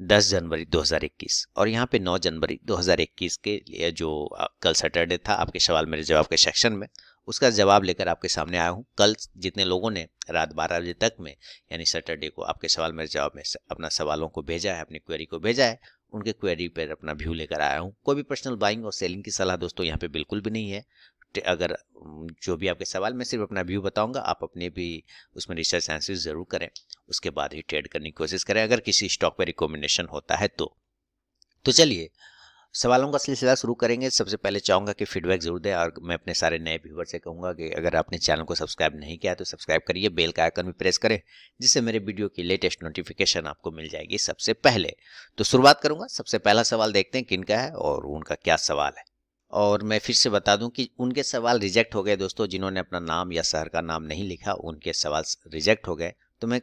10 जनवरी 2021 और यहाँ पे 9 जनवरी 2021 के लिए जो कल सैटरडे था आपके सवाल मेरे जवाब के सेक्शन में उसका जवाब लेकर आपके सामने आया हूँ कल जितने लोगों ने रात बारह बजे तक में यानी सैटरडे को आपके सवाल मेरे जवाब में अपना सवालों को भेजा है अपनी क्वेरी को भेजा है उनके क्वेरी पर अपना व्यू लेकर आया हूँ कोई भी पर्सनल बाइंग और सेलिंग की सलाह दोस्तों यहाँ पे बिल्कुल भी नहीं है अगर जो भी आपके सवाल मैं सिर्फ अपना व्यू बताऊंगा आप अपने भी उसमें रिसर्च एंसिस ज़रूर करें उसके बाद ही ट्रेड करने की कोशिश करें अगर किसी स्टॉक पर रिकमेंडेशन होता है तो तो चलिए सवालों का सिलसिला शुरू करेंगे सबसे पहले चाहूँगा कि फीडबैक जरूर दें और मैं अपने सारे नए व्यूवर से कहूँगा कि अगर आपने चैनल को सब्सक्राइब नहीं किया तो सब्सक्राइब करिए बेल का आइकन भी प्रेस करें जिससे मेरे वीडियो की लेटेस्ट नोटिफिकेशन आपको मिल जाएगी सबसे पहले तो शुरुआत करूँगा सबसे पहला सवाल देखते हैं किन का है और उनका क्या सवाल है और मैं फिर से बता दूं कि उनके सवाल रिजेक्ट हो गए दोस्तों जिन्होंने अपना नाम या शहर का नाम नहीं लिखा उनके सवाल रिजेक्ट हो गए तो मैं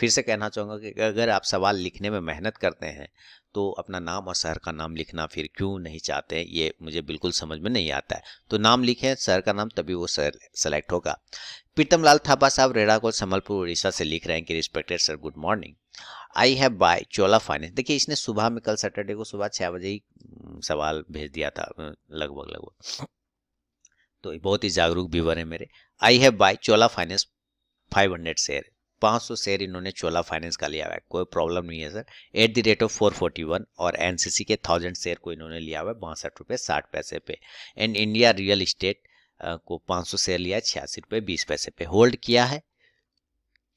फिर से कहना चाहूँगा कि अगर आप सवाल लिखने में मेहनत करते हैं तो अपना नाम और शहर का नाम लिखना फिर क्यों नहीं चाहते ये मुझे बिल्कुल समझ में नहीं आता है तो नाम लिखें शहर का नाम तभी वो सेलेक्ट होगा प्रीतम लाल थापा साहब रेड़ा को समलपुर उड़ीसा से लिख रहे हैं कि respected sir good morning I have buy Chola finance देखिए इसने सुबह में कल सैटरडे को सुबह छः बजे ही हम्म, सवाल भेज दिया था लगभग लगभग तो बहुत ही जागरूक व्यूवर है मेरे I have buy Chola finance 500 share 500 share इन्होंने चोला फाइनेंस का लिया हुआ है कोई प्रॉब्लम नहीं है sir at the rate of 441 और एनसीसी के थाउजेंड शेयर को इन्होंने लिया हुआ है बासठ रुपये साठ पैसे पे एंड इंडिया रियल इस्टेट को 500 शेयर लिया है छियासी रुपये बीस पैसे पे होल्ड किया है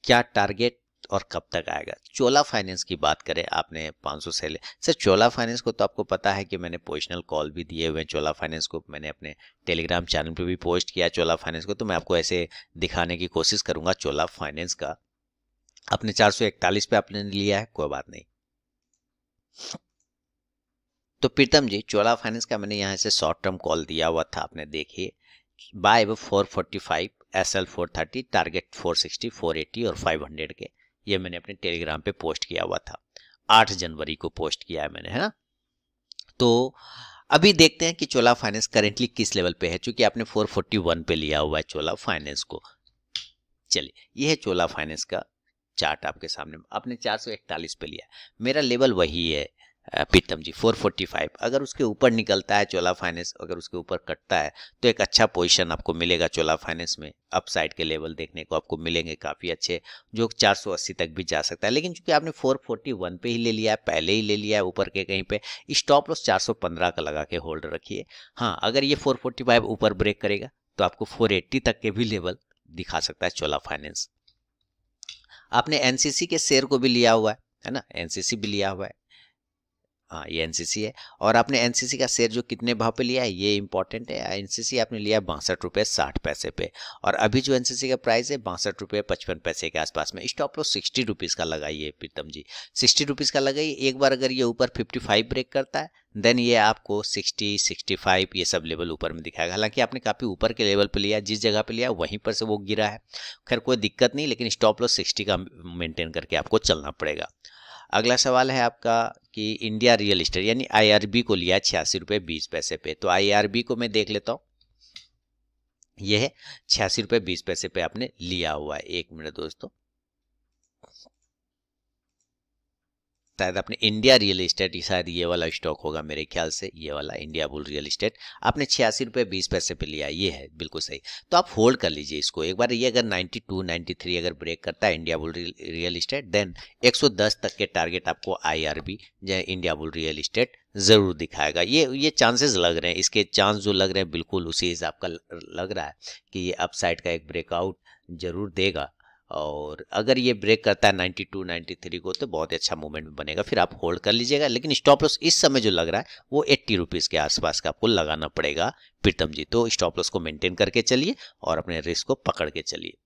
क्या टारगेट और कब तक आएगा चोला फाइनेंस की बात करें आपने 500 से ले सर चोला फाइनेंस को तो आपको पता है कि मैंने पोजिशनल कॉल भी दिए हुए हैं चोला फाइनेंस को मैंने अपने टेलीग्राम चैनल पे भी पोस्ट किया चोला फाइनेंस को तो मैं आपको ऐसे दिखाने की कोशिश करूंगा चोला फाइनेंस का अपने चार पे आपने लिया है कोई बात नहीं तो प्रीतम जी चोला फाइनेंस का मैंने यहाँ से शॉर्ट टर्म कॉल दिया हुआ था आपने देखिए buy four forty five S L four thirty target four sixty four eighty और फाइव हंड्रेड के ये मैंने अपने टेलीग्राम पे पोस्ट किया हुआ था आठ जनवरी को पोस्ट किया है मैंने है ना तो अभी देखते हैं कि चोला फाइनेंस करेंटली किस लेवल पे है चूंकि आपने 441 पे लिया हुआ है चोला फाइनेंस को चलिए यह है चोला फाइनेंस का चार्ट आपके सामने आपने 441 पे लिया मेरा लेवल वही है प्रीतम जी 445 अगर उसके ऊपर निकलता है चोला फाइनेंस अगर उसके ऊपर कटता है तो एक अच्छा पोजीशन आपको मिलेगा चोला फाइनेंस में अपसाइड के लेवल देखने को आपको मिलेंगे काफ़ी अच्छे जो 480 तक भी जा सकता है लेकिन चूंकि आपने 441 पे ही ले लिया है पहले ही ले लिया है ऊपर के कहीं पे स्टॉप लॉस चार का लगा के होल्ड रखिए हाँ अगर ये फोर ऊपर ब्रेक करेगा तो आपको फोर तक के भी लेवल दिखा सकता है चोला फाइनेंस आपने एन के शेयर को भी लिया हुआ है है ना एनसीसी भी लिया हुआ है हाँ ये एनसीसी है और आपने एनसीसी का शेयर जो कितने भाव पे लिया है ये इंपॉर्टेंट है एनसीसी आपने लिया बासठ रुपये साठ पैसे पे और अभी जो एनसीसी का प्राइस है बासठ रुपये पचपन पैसे के आसपास में स्टॉप लो सिक्सटी रुपीज़ का लगाइए प्रीतम जी सिक्सटी रुपीज़ का लगाइए एक बार अगर ये ऊपर फिफ्टी फाइव ब्रेक करता है देन ये आपको सिक्सटी सिक्सटी फाइव ये सब लेवल ऊपर में दिखाएगा हालांकि आपने काफ़ी ऊपर के लेवल पर लिया जिस जगह पर लिया वहीं पर से वो गिरा है खैर कोई दिक्कत नहीं लेकिन स्टॉप लो सिक्सटी का मेंटेन करके आपको चलना पड़ेगा अगला सवाल है आपका कि इंडिया रियल इस्टेट यानी आईआरबी को लिया छियासी रुपये बीस पैसे पे तो आईआरबी को मैं देख लेता हूँ यह है छियासी रुपये बीस पैसे पे आपने लिया हुआ है एक मिनट दोस्तों शायद अपने इंडिया रियल इस्टेट शायद ये वाला स्टॉक होगा मेरे ख्याल से ये वाला इंडिया बुल रियल इस्टेट आपने छियासी रुपये बीस पैसे पे लिया ये है बिल्कुल सही तो आप होल्ड कर लीजिए इसको एक बार ये अगर 92 93 अगर ब्रेक करता है Indiabulls real estate then 110 तक के टारगेट आपको I R B Indiabulls real estate ज़रूर दिखाएगा ये ये चांसेस लग रहे हैं इसके चांस जो लग रहे हैं बिल्कुल उसी हिसाब का लग रहा है कि ये अपसाइड का एक ब्रेकआउट जरूर देगा और अगर ये ब्रेक करता है 92 93 को तो बहुत ही अच्छा मूवमेंट बनेगा फिर आप होल्ड कर लीजिएगा लेकिन स्टॉप लॉस इस समय जो लग रहा है वो एट्टी रुपीज़ के आसपास का आपको लगाना पड़ेगा प्रीतम जी तो स्टॉप लॉस को मेंटेन करके चलिए और अपने रिस्क को पकड़ के चलिए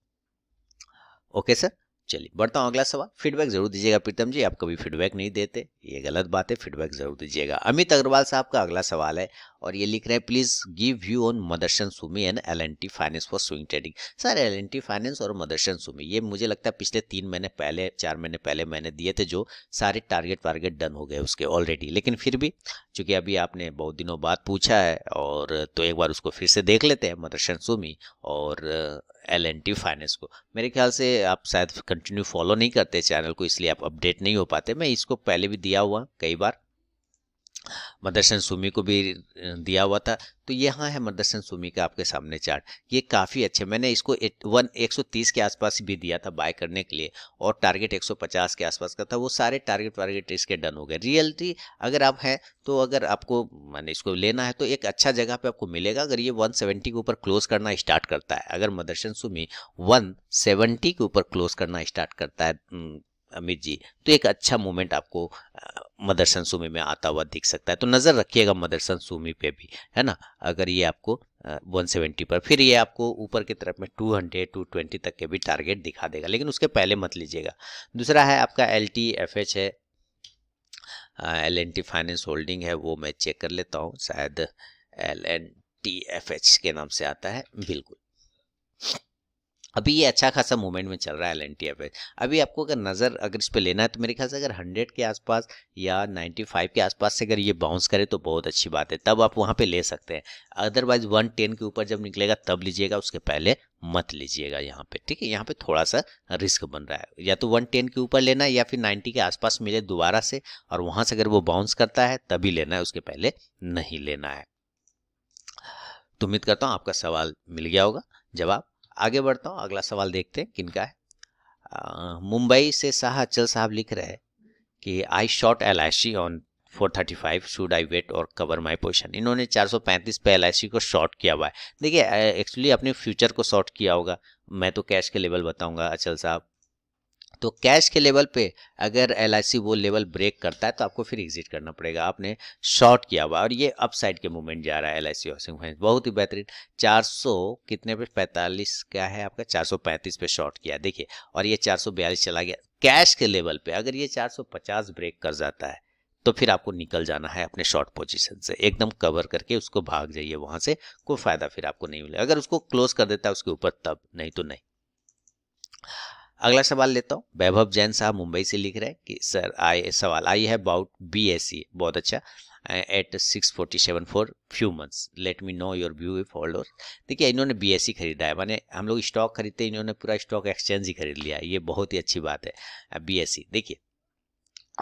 ओके सर चलिए बढ़ता हूँ अगला सवाल फीडबैक जरूर दीजिएगा प्रीतम जी आप कभी फीडबैक नहीं देते ये गलत बात है फीडबैक जरूर दीजिएगा अमित अग्रवाल साहब का अगला सवाल है और ये लिख रहे हैं please give view on Motherson Sumi and L N T finance for swing trading sir L N T finance और मदरसन सुमी ये मुझे लगता है पिछले तीन महीने पहले चार महीने पहले मैंने दिए थे जो सारे टारगेट वारगेट डन हो गए उसके ऑलरेडी लेकिन फिर भी चूंकि अभी आपने बहुत दिनों बाद पूछा है और तो एक बार उसको फिर से देख लेते हैं मदरसन सुमी और एल एन टी फाइनेंस को मेरे ख्याल से आप शायद कंटिन्यू फॉलो नहीं करते चैनल को इसलिए आप अपडेट नहीं हो पाते मैं इसको पहले भी दिया हुआ कई बार मदरसन सुमी को भी दिया हुआ था तो यहाँ है मदरसन सुमी का आपके सामने चार्ट ये काफ़ी अच्छे मैंने इसको एट वन एक के आसपास भी दिया था बाय करने के लिए और टारगेट 150 के आसपास का था वो सारे टारगेट वारगेट इसके डन हो गए रियलिटी अगर आप हैं तो अगर आपको मैंने इसको लेना है तो एक अच्छा जगह पे आपको मिलेगा अगर ये वन के ऊपर क्लोज करना स्टार्ट करता है अगर मदरसन सुमी वन के ऊपर क्लोज करना स्टार्ट करता है अमित जी तो एक अच्छा मूवमेंट आपको मदरसन सूमी में आता हुआ दिख सकता है तो नज़र रखिएगा मदरसन सूमी पे भी है ना अगर ये आपको 170 पर फिर ये आपको ऊपर की तरफ में 200 220 तक के भी टारगेट दिखा देगा लेकिन उसके पहले मत लीजिएगा दूसरा है आपका एल टी एफ एच है L N T finance holding है वो मैं चेक कर लेता हूँ शायद L N T F H के नाम से आता है बिल्कुल अभी ये अच्छा खासा मूवमेंट में चल रहा है एल एन टी एफ अभी आपको अगर नज़र अगर इस पर लेना है तो मेरे ख्याल से अगर हंड्रेड के आसपास या नाइन्टी फाइव के आसपास से अगर ये बाउंस करे तो बहुत अच्छी बात है तब आप वहाँ पे ले सकते हैं अदरवाइज वन टेन के ऊपर जब निकलेगा तब लीजिएगा उसके पहले मत लीजिएगा यहाँ पे ठीक है यहाँ पे थोड़ा सा रिस्क बन रहा है या तो वन टेन के ऊपर लेना है या फिर नाइन्टी के आसपास मिले दोबारा से और वहाँ से अगर वो बाउंस करता है तभी लेना है उसके पहले नहीं लेना है तो उम्मीद करता हूँ आपका सवाल मिल गया होगा जवाब आगे बढ़ता हूँ अगला सवाल देखते हैं किन का है मुंबई से शाह अचल साहब लिख रहे हैं कि I shot L I C on four thirty five should I wait और कवर माई पोजिशन इन्होंने चार सौ पैंतीस पे एल आई सी को शॉर्ट किया हुआ है देखिए एक्चुअली अपने फ्यूचर को शॉर्ट किया होगा मैं तो कैश के लेवल बताऊंगा अचल साहब तो कैश के लेवल पे अगर एल वो लेवल ब्रेक करता है तो आपको फिर एग्जिट करना पड़ेगा आपने शॉर्ट किया हुआ और ये अपसाइड के मूवमेंट जा रहा है एल आई हाउसिंग फाइनेंस बहुत ही बेहतरीन 400 कितने पे 45 क्या है आपका 435 पे शॉर्ट किया देखिए और ये 442 चला गया कैश के लेवल पे अगर ये 450 ब्रेक कर जाता है तो फिर आपको निकल जाना है अपने शॉर्ट पोजीशन से एकदम कवर करके उसको भाग जाइए वहां से कोई फायदा फिर आपको नहीं मिलेगा अगर उसको क्लोज कर देता है उसके ऊपर तब नहीं तो नहीं अगला सवाल लेता हूँ वैभव जैन साहब मुंबई से लिख रहे हैं कि सर आई सवाल आई है अबाउट बी एस सी बहुत अच्छा at six forty seven for few months let me know your view if all देखिए इन्होंने बी एस सी खरीदा है माने हम लोग स्टॉक खरीदते इन्होंने पूरा स्टॉक एक्सचेंज ही खरीद लिया है ये बहुत ही अच्छी बात है बी एस सी देखिए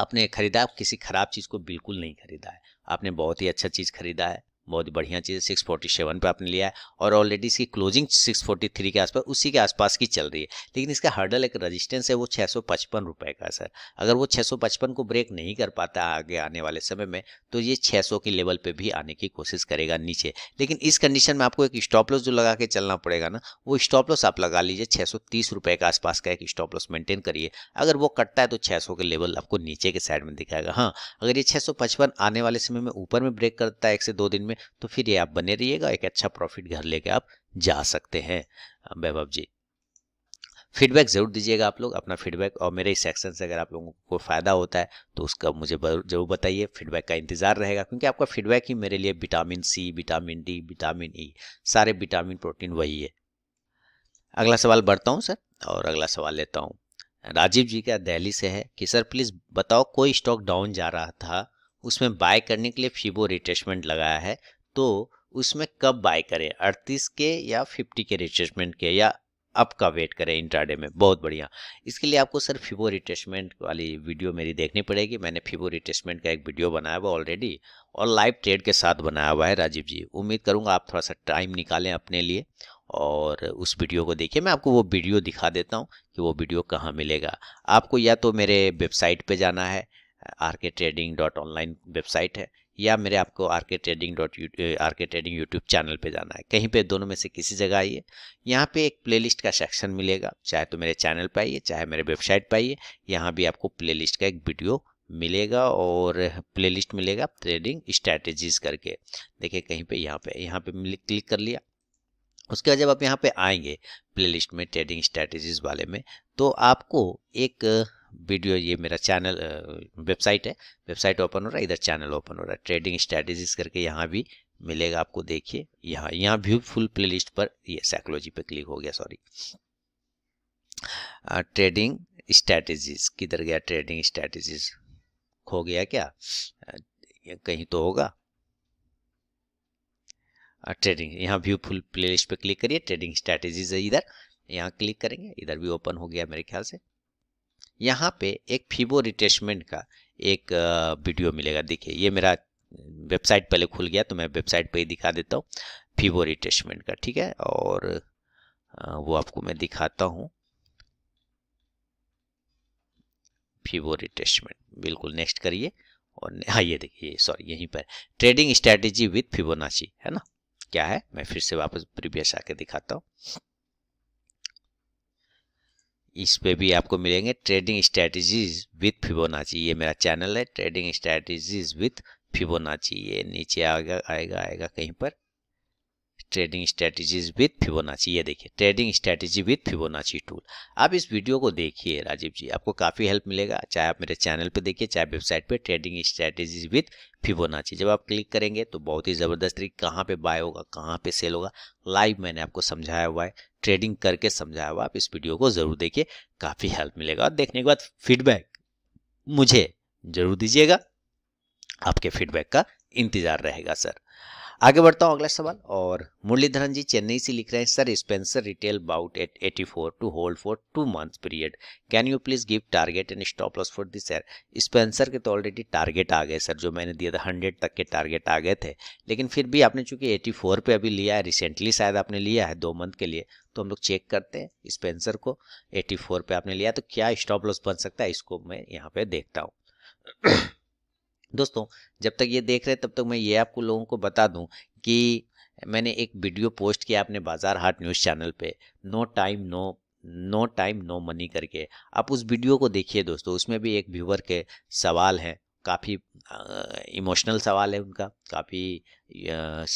आपने खरीदा किसी खराब चीज़ को बिल्कुल नहीं खरीदा है आपने बहुत ही अच्छा चीज़ खरीदा है बहुत बढ़िया चीज़ सिक्स फोर्टी सेवन पर आपने लिया है और ऑलरेडी इसकी क्लोजिंग सिक्स फोर्टी थ्री के आसपास उसी के आसपास की चल रही है लेकिन इसका हर्डल एक रेजिस्टेंस है वो छः सौ पचपन रुपये का सर अगर वो छः सौ पचपन को ब्रेक नहीं कर पाता आगे आने वाले समय में तो ये छः सौ के लेवल पर भी आने की कोशिश करेगा नीचे लेकिन इस कंडीशन में आपको एक स्टॉप लॉस जो लगा के चलना पड़ेगा ना वो स्टॉप लॉस आप लगा लीजिए छः सौ तीस रुपये के आसपास का एक स्टॉप लॉस मेंटेन करिए अगर वो कटता है तो छः सौ के लेवल आपको नीचे के साइड में दिखाएगा हाँ अगर ये छः सौ पचपन आने वाले समय में ऊपर में ब्रेक करता है एक से दो दिन में में तो फिर ये आप बने रहिएगा एक अच्छा प्रॉफिट घर लेके आप जा सकते हैं वैभव जी फीडबैक ज़रूर दीजिएगा आप लोग अपना फीडबैक और मेरे इस सेक्शन से अगर आप लोगों को फ़ायदा होता है तो उसका मुझे ज़रूर बताइए फीडबैक का इंतज़ार रहेगा क्योंकि आपका फीडबैक ही मेरे लिए vitamin C vitamin D vitamin E सारे विटामिन प्रोटीन वही है अगला सवाल बढ़ता हूँ सर और अगला सवाल लेता हूँ राजीव जी का दहली से है कि सर प्लीज़ बताओ कोई स्टॉक डाउन जा रहा था उसमें बाय करने के लिए फिबो रिटेचमेंट लगाया है तो उसमें कब बाय करें अड़तीस के या फिफ्टी के रिटेचमेंट के या अप का वेट करें इंट्राडे में बहुत बढ़िया इसके लिए आपको सर फिबो रिटेचमेंट वाली वीडियो मेरी देखनी पड़ेगी मैंने फिबो रिटेचमेंट का एक वीडियो बनाया हुआ ऑलरेडी और लाइव ट्रेड के साथ बनाया हुआ है राजीव जी उम्मीद करूँगा आप थोड़ा सा टाइम निकालें अपने लिए और उस वीडियो को देखिए मैं आपको वो वीडियो दिखा देता हूँ कि वो वीडियो कहाँ मिलेगा आपको या तो मेरे वेबसाइट पे जाना है are K trading dot online website है या मेरे आपको R K trading dot R K trading YouTube channel पे जाना है कहीं पे दोनों में से किसी जगह आइए यहाँ पे एक प्लेलिस्ट का सेक्शन मिलेगा चाहे तो मेरे चैनल पे आइए चाहे मेरे वेबसाइट पे आइए यहाँ भी आपको प्लेलिस्ट का एक वीडियो मिलेगा और प्लेलिस्ट मिलेगा ट्रेडिंग स्ट्रैटेजीज करके देखिए कहीं पे यहाँ पे यहाँ पे क्लिक कर लिया उसके बाद जब आप यहाँ पे आएंगे प्लेलिस्ट में ट्रेडिंग स्ट्रैटेजीज वाले में तो आपको एक वीडियो ये मेरा चैनल वेबसाइट है वेबसाइट ओपन हो रहा है इधर चैनल ओपन हो रहा है ट्रेडिंग स्ट्रेटेजीज करके यहाँ भी मिलेगा आपको देखिए यहाँ यहाँ व्यू फुल लिस्ट पर ये साइकोलॉजी पे क्लिक हो गया सॉरी ट्रेडिंग स्ट्रैटेजीज किधर गया ट्रेडिंग स्ट्रैटेजीज खो गया क्या कहीं तो होगा ट्रेडिंग यहाँ व्यू फुल प्लेलिस्ट पे क्लिक करिए ट्रेडिंग स्ट्रैटेजीज है इधर यहाँ क्लिक करेंगे इधर भी ओपन हो गया मेरे ख्याल से यहाँ पे एक फीबो रिटेचमेंट का एक वीडियो मिलेगा देखिए ये मेरा वेबसाइट पहले खुल गया तो मैं वेबसाइट पे ही दिखा देता हूँ फीबो रिटेचमेंट का ठीक है और वो आपको मैं दिखाता हूँ फीबो रिटेचमेंट बिल्कुल नेक्स्ट करिए और हाँ ये देखिए सॉरी यहीं पर ट्रेडिंग स्ट्रेटेजी विथ फिबोनाची है ना क्या है मैं फिर से वापस प्रीवियस आके दिखाता हूँ इस पे भी आपको मिलेंगे ट्रेडिंग स्ट्रैटेजीज विथ फिबोनाची ये मेरा चैनल है ट्रेडिंग स्ट्रैटेजीज विथ फिबोनाची ये नीचे आएगा आएगा आएगा कहीं पर ट्रेडिंग स्ट्रैटेजीज विथ फिबोनाची ये देखिए trading strategy with Fibonacci tool आप इस वीडियो को देखिए राजीव जी आपको काफ़ी हेल्प मिलेगा चाहे आप मेरे चैनल पे देखिए चाहे वेबसाइट पे ट्रेडिंग स्ट्रैटेजीज विथ फिबोनाची जब आप क्लिक करेंगे तो बहुत ही ज़बरदस्त तरीके कहाँ पे बाय होगा कहाँ पे सेल होगा लाइव मैंने आपको समझाया हुआ है ट्रेडिंग करके समझाया हुआ आप इस वीडियो को ज़रूर देखिए काफ़ी हेल्प मिलेगा और देखने के बाद फीडबैक मुझे ज़रूर दीजिएगा आपके फीडबैक का इंतज़ार रहेगा सर आगे बढ़ता हूँ अगला सवाल और मुरलीधरन जी चेन्नई से लिख रहे हैं sir Spencer retail bought at 84 to hold for two month period can you please give target and stop loss for this sir Spencer के तो ऑलरेडी टारगेट आ गए सर जो मैंने दिया था 100 तक के टारगेट आ गए थे लेकिन फिर भी आपने चूंकि फोर पर अभी लिया है रिसेंटली शायद आपने लिया है दो मंथ के लिए तो हम लोग चेक करते हैं स्पेंसर को फोर पर आपने लिया तो क्या स्टॉप लॉस बन सकता है इसको मैं यहाँ पे देखता हूँ दोस्तों जब तक ये देख रहे तब तक मैं ये आपको लोगों को बता दूँ कि मैंने एक वीडियो पोस्ट किया अपने बाजार हाट न्यूज़ चैनल पे no time no no time no money करके आप उस वीडियो को देखिए दोस्तों उसमें भी एक व्यूवर के सवाल हैं काफ़ी इमोशनल सवाल है उनका काफ़ी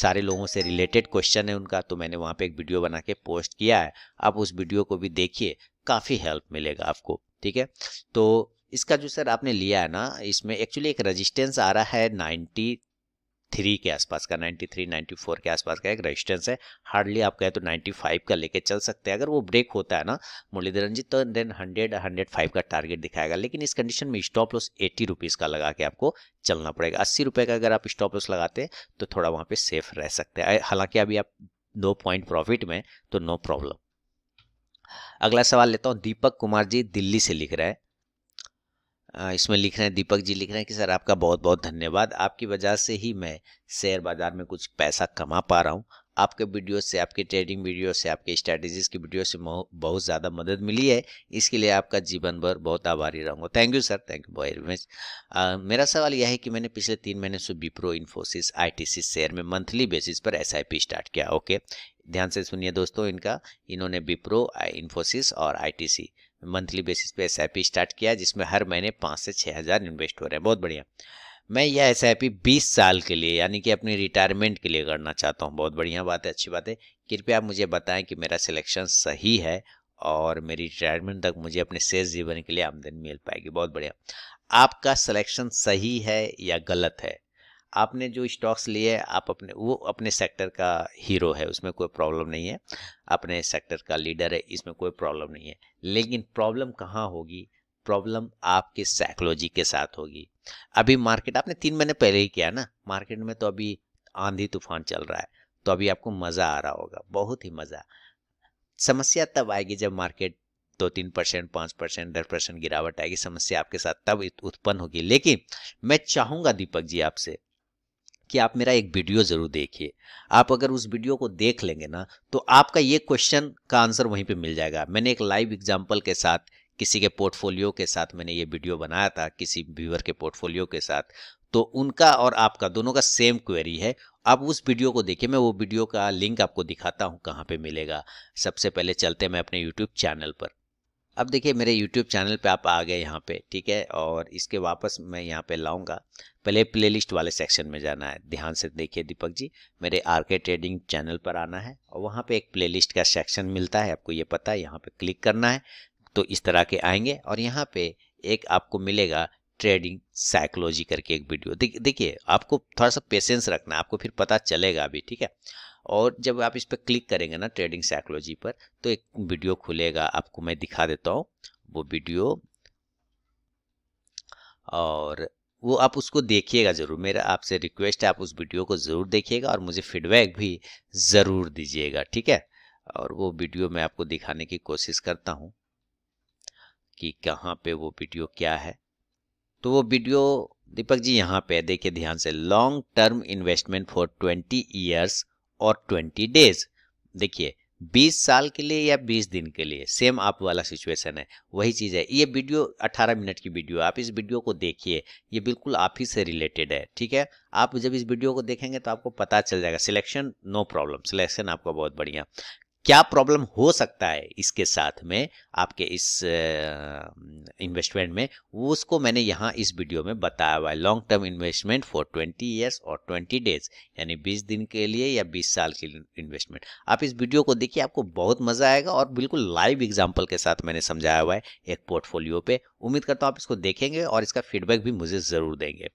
सारे लोगों से रिलेटेड क्वेश्चन है उनका तो मैंने वहाँ पे एक वीडियो बना के पोस्ट किया है आप उस वीडियो को भी देखिए काफ़ी हेल्प मिलेगा आपको ठीक है तो इसका जो सर आपने लिया है ना इसमें एक्चुअली एक रजिस्टेंस आ रहा है नाइन्टी थ्री के आसपास का नाइन्टी थ्री नाइन्टी फोर के आसपास का एक रेजिस्टेंस है हार्डली आप कहें तो नाइन्टी फाइव का लेके चल सकते हैं अगर वो ब्रेक होता है ना मुरलीधरन जी तो देन हंड्रेड हंड्रेड फाइव का टारगेट दिखाएगा लेकिन इस कंडीशन में स्टॉप लॉस एट्टी रुपीज़ का लगा के आपको चलना पड़ेगा अस्सी रुपये का अगर आप स्टॉप लॉस लगाते हैं तो थोड़ा वहाँ पर सेफ रह सकते हैं हालांकि अभी आप दो पॉइंट प्रॉफिट में तो नो प्रॉब्लम अगला सवाल लेता हूँ दीपक कुमार जी दिल्ली से लिख रहे हैं इसमें लिख रहे हैं दीपक जी लिख रहे हैं कि सर आपका बहुत बहुत धन्यवाद आपकी वजह से ही मैं शेयर बाज़ार में कुछ पैसा कमा पा रहा हूँ आपके वीडियो से आपके ट्रेडिंग वीडियो से आपके स्ट्रेटेजीज की वीडियो से बहुत ज़्यादा मदद मिली है इसके लिए आपका जीवन भर बहुत आभारी रहूँगा thank you sir thank you very much मेरा सवाल यह है कि मैंने पिछले तीन महीने से विप्रो इन्फोसिस आईटीसी शेयर में मंथली बेसिस पर एसआईपी स्टार्ट किया ओके ध्यान से सुनिए दोस्तों इनका इन्होंने विप्रो इन्फोसिस और आई मंथली बेसिस पे एस स्टार्ट किया जिसमें हर महीने पाँच से छः हज़ार इन्वेस्ट हो रहे हैं बहुत बढ़िया मैं यह एस आई पी बीस साल के लिए यानी कि अपनी रिटायरमेंट के लिए करना चाहता हूँ बहुत बढ़िया बात है अच्छी बात है कृपया आप मुझे बताएं कि मेरा सिलेक्शन सही है और मेरी रिटायरमेंट तक मुझे अपने शेष जीवन के लिए आमदनी मिल पाएगी बहुत बढ़िया आपका सिलेक्शन सही है या गलत है आपने जो स्टॉक्स लिए आप अपने वो अपने सेक्टर का हीरो है उसमें कोई प्रॉब्लम नहीं है अपने सेक्टर का लीडर है इसमें कोई प्रॉब्लम नहीं है लेकिन प्रॉब्लम कहाँ होगी प्रॉब्लम आपके साइकोलॉजी के साथ होगी अभी मार्केट आपने तीन महीने पहले ही किया ना मार्केट में तो अभी आंधी तूफान चल रहा है तो अभी आपको मज़ा आ रहा होगा बहुत ही मज़ा समस्या तब आएगी जब मार्केट दो तीन परसेंट पाँच परसेंट दस परसेंट गिरावट आएगी समस्या आपके साथ तब उत्पन्न होगी लेकिन मैं चाहूँगा दीपक जी आपसे कि आप मेरा एक वीडियो ज़रूर देखिए आप अगर उस वीडियो को देख लेंगे ना तो आपका ये क्वेश्चन का आंसर वहीं पे मिल जाएगा मैंने एक लाइव एग्जाम्पल के साथ किसी के पोर्टफोलियो के साथ मैंने ये वीडियो बनाया था किसी व्यूअर के पोर्टफोलियो के साथ तो उनका और आपका दोनों का सेम क्वेरी है आप उस वीडियो को देखिए मैं वो वीडियो का लिंक आपको दिखाता हूँ कहाँ पर मिलेगा सबसे पहले चलते मैं अपने यूट्यूब चैनल पर अब देखिए मेरे YouTube चैनल पे आप आ गए यहाँ पे ठीक है और इसके वापस मैं यहाँ पे लाऊंगा पहले प्लेलिस्ट वाले सेक्शन में जाना है ध्यान से देखिए दीपक जी मेरे आर के ट्रेडिंग चैनल पर आना है और वहाँ पे एक प्लेलिस्ट का सेक्शन मिलता है आपको ये पता है यहाँ पे क्लिक करना है तो इस तरह के आएंगे और यहाँ पे एक आपको मिलेगा ट्रेडिंग साइकोलॉजी करके एक वीडियो देखिए आपको थोड़ा सा पेशेंस रखना है आपको फिर पता चलेगा अभी ठीक है और जब आप इस पर क्लिक करेंगे ना ट्रेडिंग साइकोलॉजी पर तो एक वीडियो खुलेगा आपको मैं दिखा देता हूँ वो वीडियो और वो आप उसको देखिएगा ज़रूर मेरा आपसे रिक्वेस्ट है आप उस वीडियो को ज़रूर देखिएगा और मुझे फीडबैक भी ज़रूर दीजिएगा ठीक है और वो वीडियो मैं आपको दिखाने की कोशिश करता हूँ कि कहाँ पे वो वीडियो क्या है तो वो वीडियो दीपक जी यहाँ पे देखिए ध्यान से long term investment for twenty years और ट्वेंटी डेज देखिए बीस साल के लिए या बीस दिन के लिए सेम आप वाला सिचुएशन है वही चीज़ है ये वीडियो 18 मिनट की वीडियो है आप इस वीडियो को देखिए ये बिल्कुल आप ही से रिलेटेड है ठीक है आप जब इस वीडियो को देखेंगे तो आपको पता चल जाएगा सिलेक्शन नो प्रॉब्लम सिलेक्शन आपका बहुत बढ़िया क्या प्रॉब्लम हो सकता है इसके साथ में आपके इस इन्वेस्टमेंट में उसको मैंने यहाँ इस वीडियो में बताया हुआ है long term investment for 20 years और 20 डेज यानी 20 दिन के लिए या 20 साल के इन्वेस्टमेंट आप इस वीडियो को देखिए आपको बहुत मज़ा आएगा और बिल्कुल लाइव एग्जाम्पल के साथ मैंने समझाया हुआ है एक पोर्टफोलियो पे उम्मीद करता हूँ आप इसको देखेंगे और इसका फीडबैक भी मुझे ज़रूर देंगे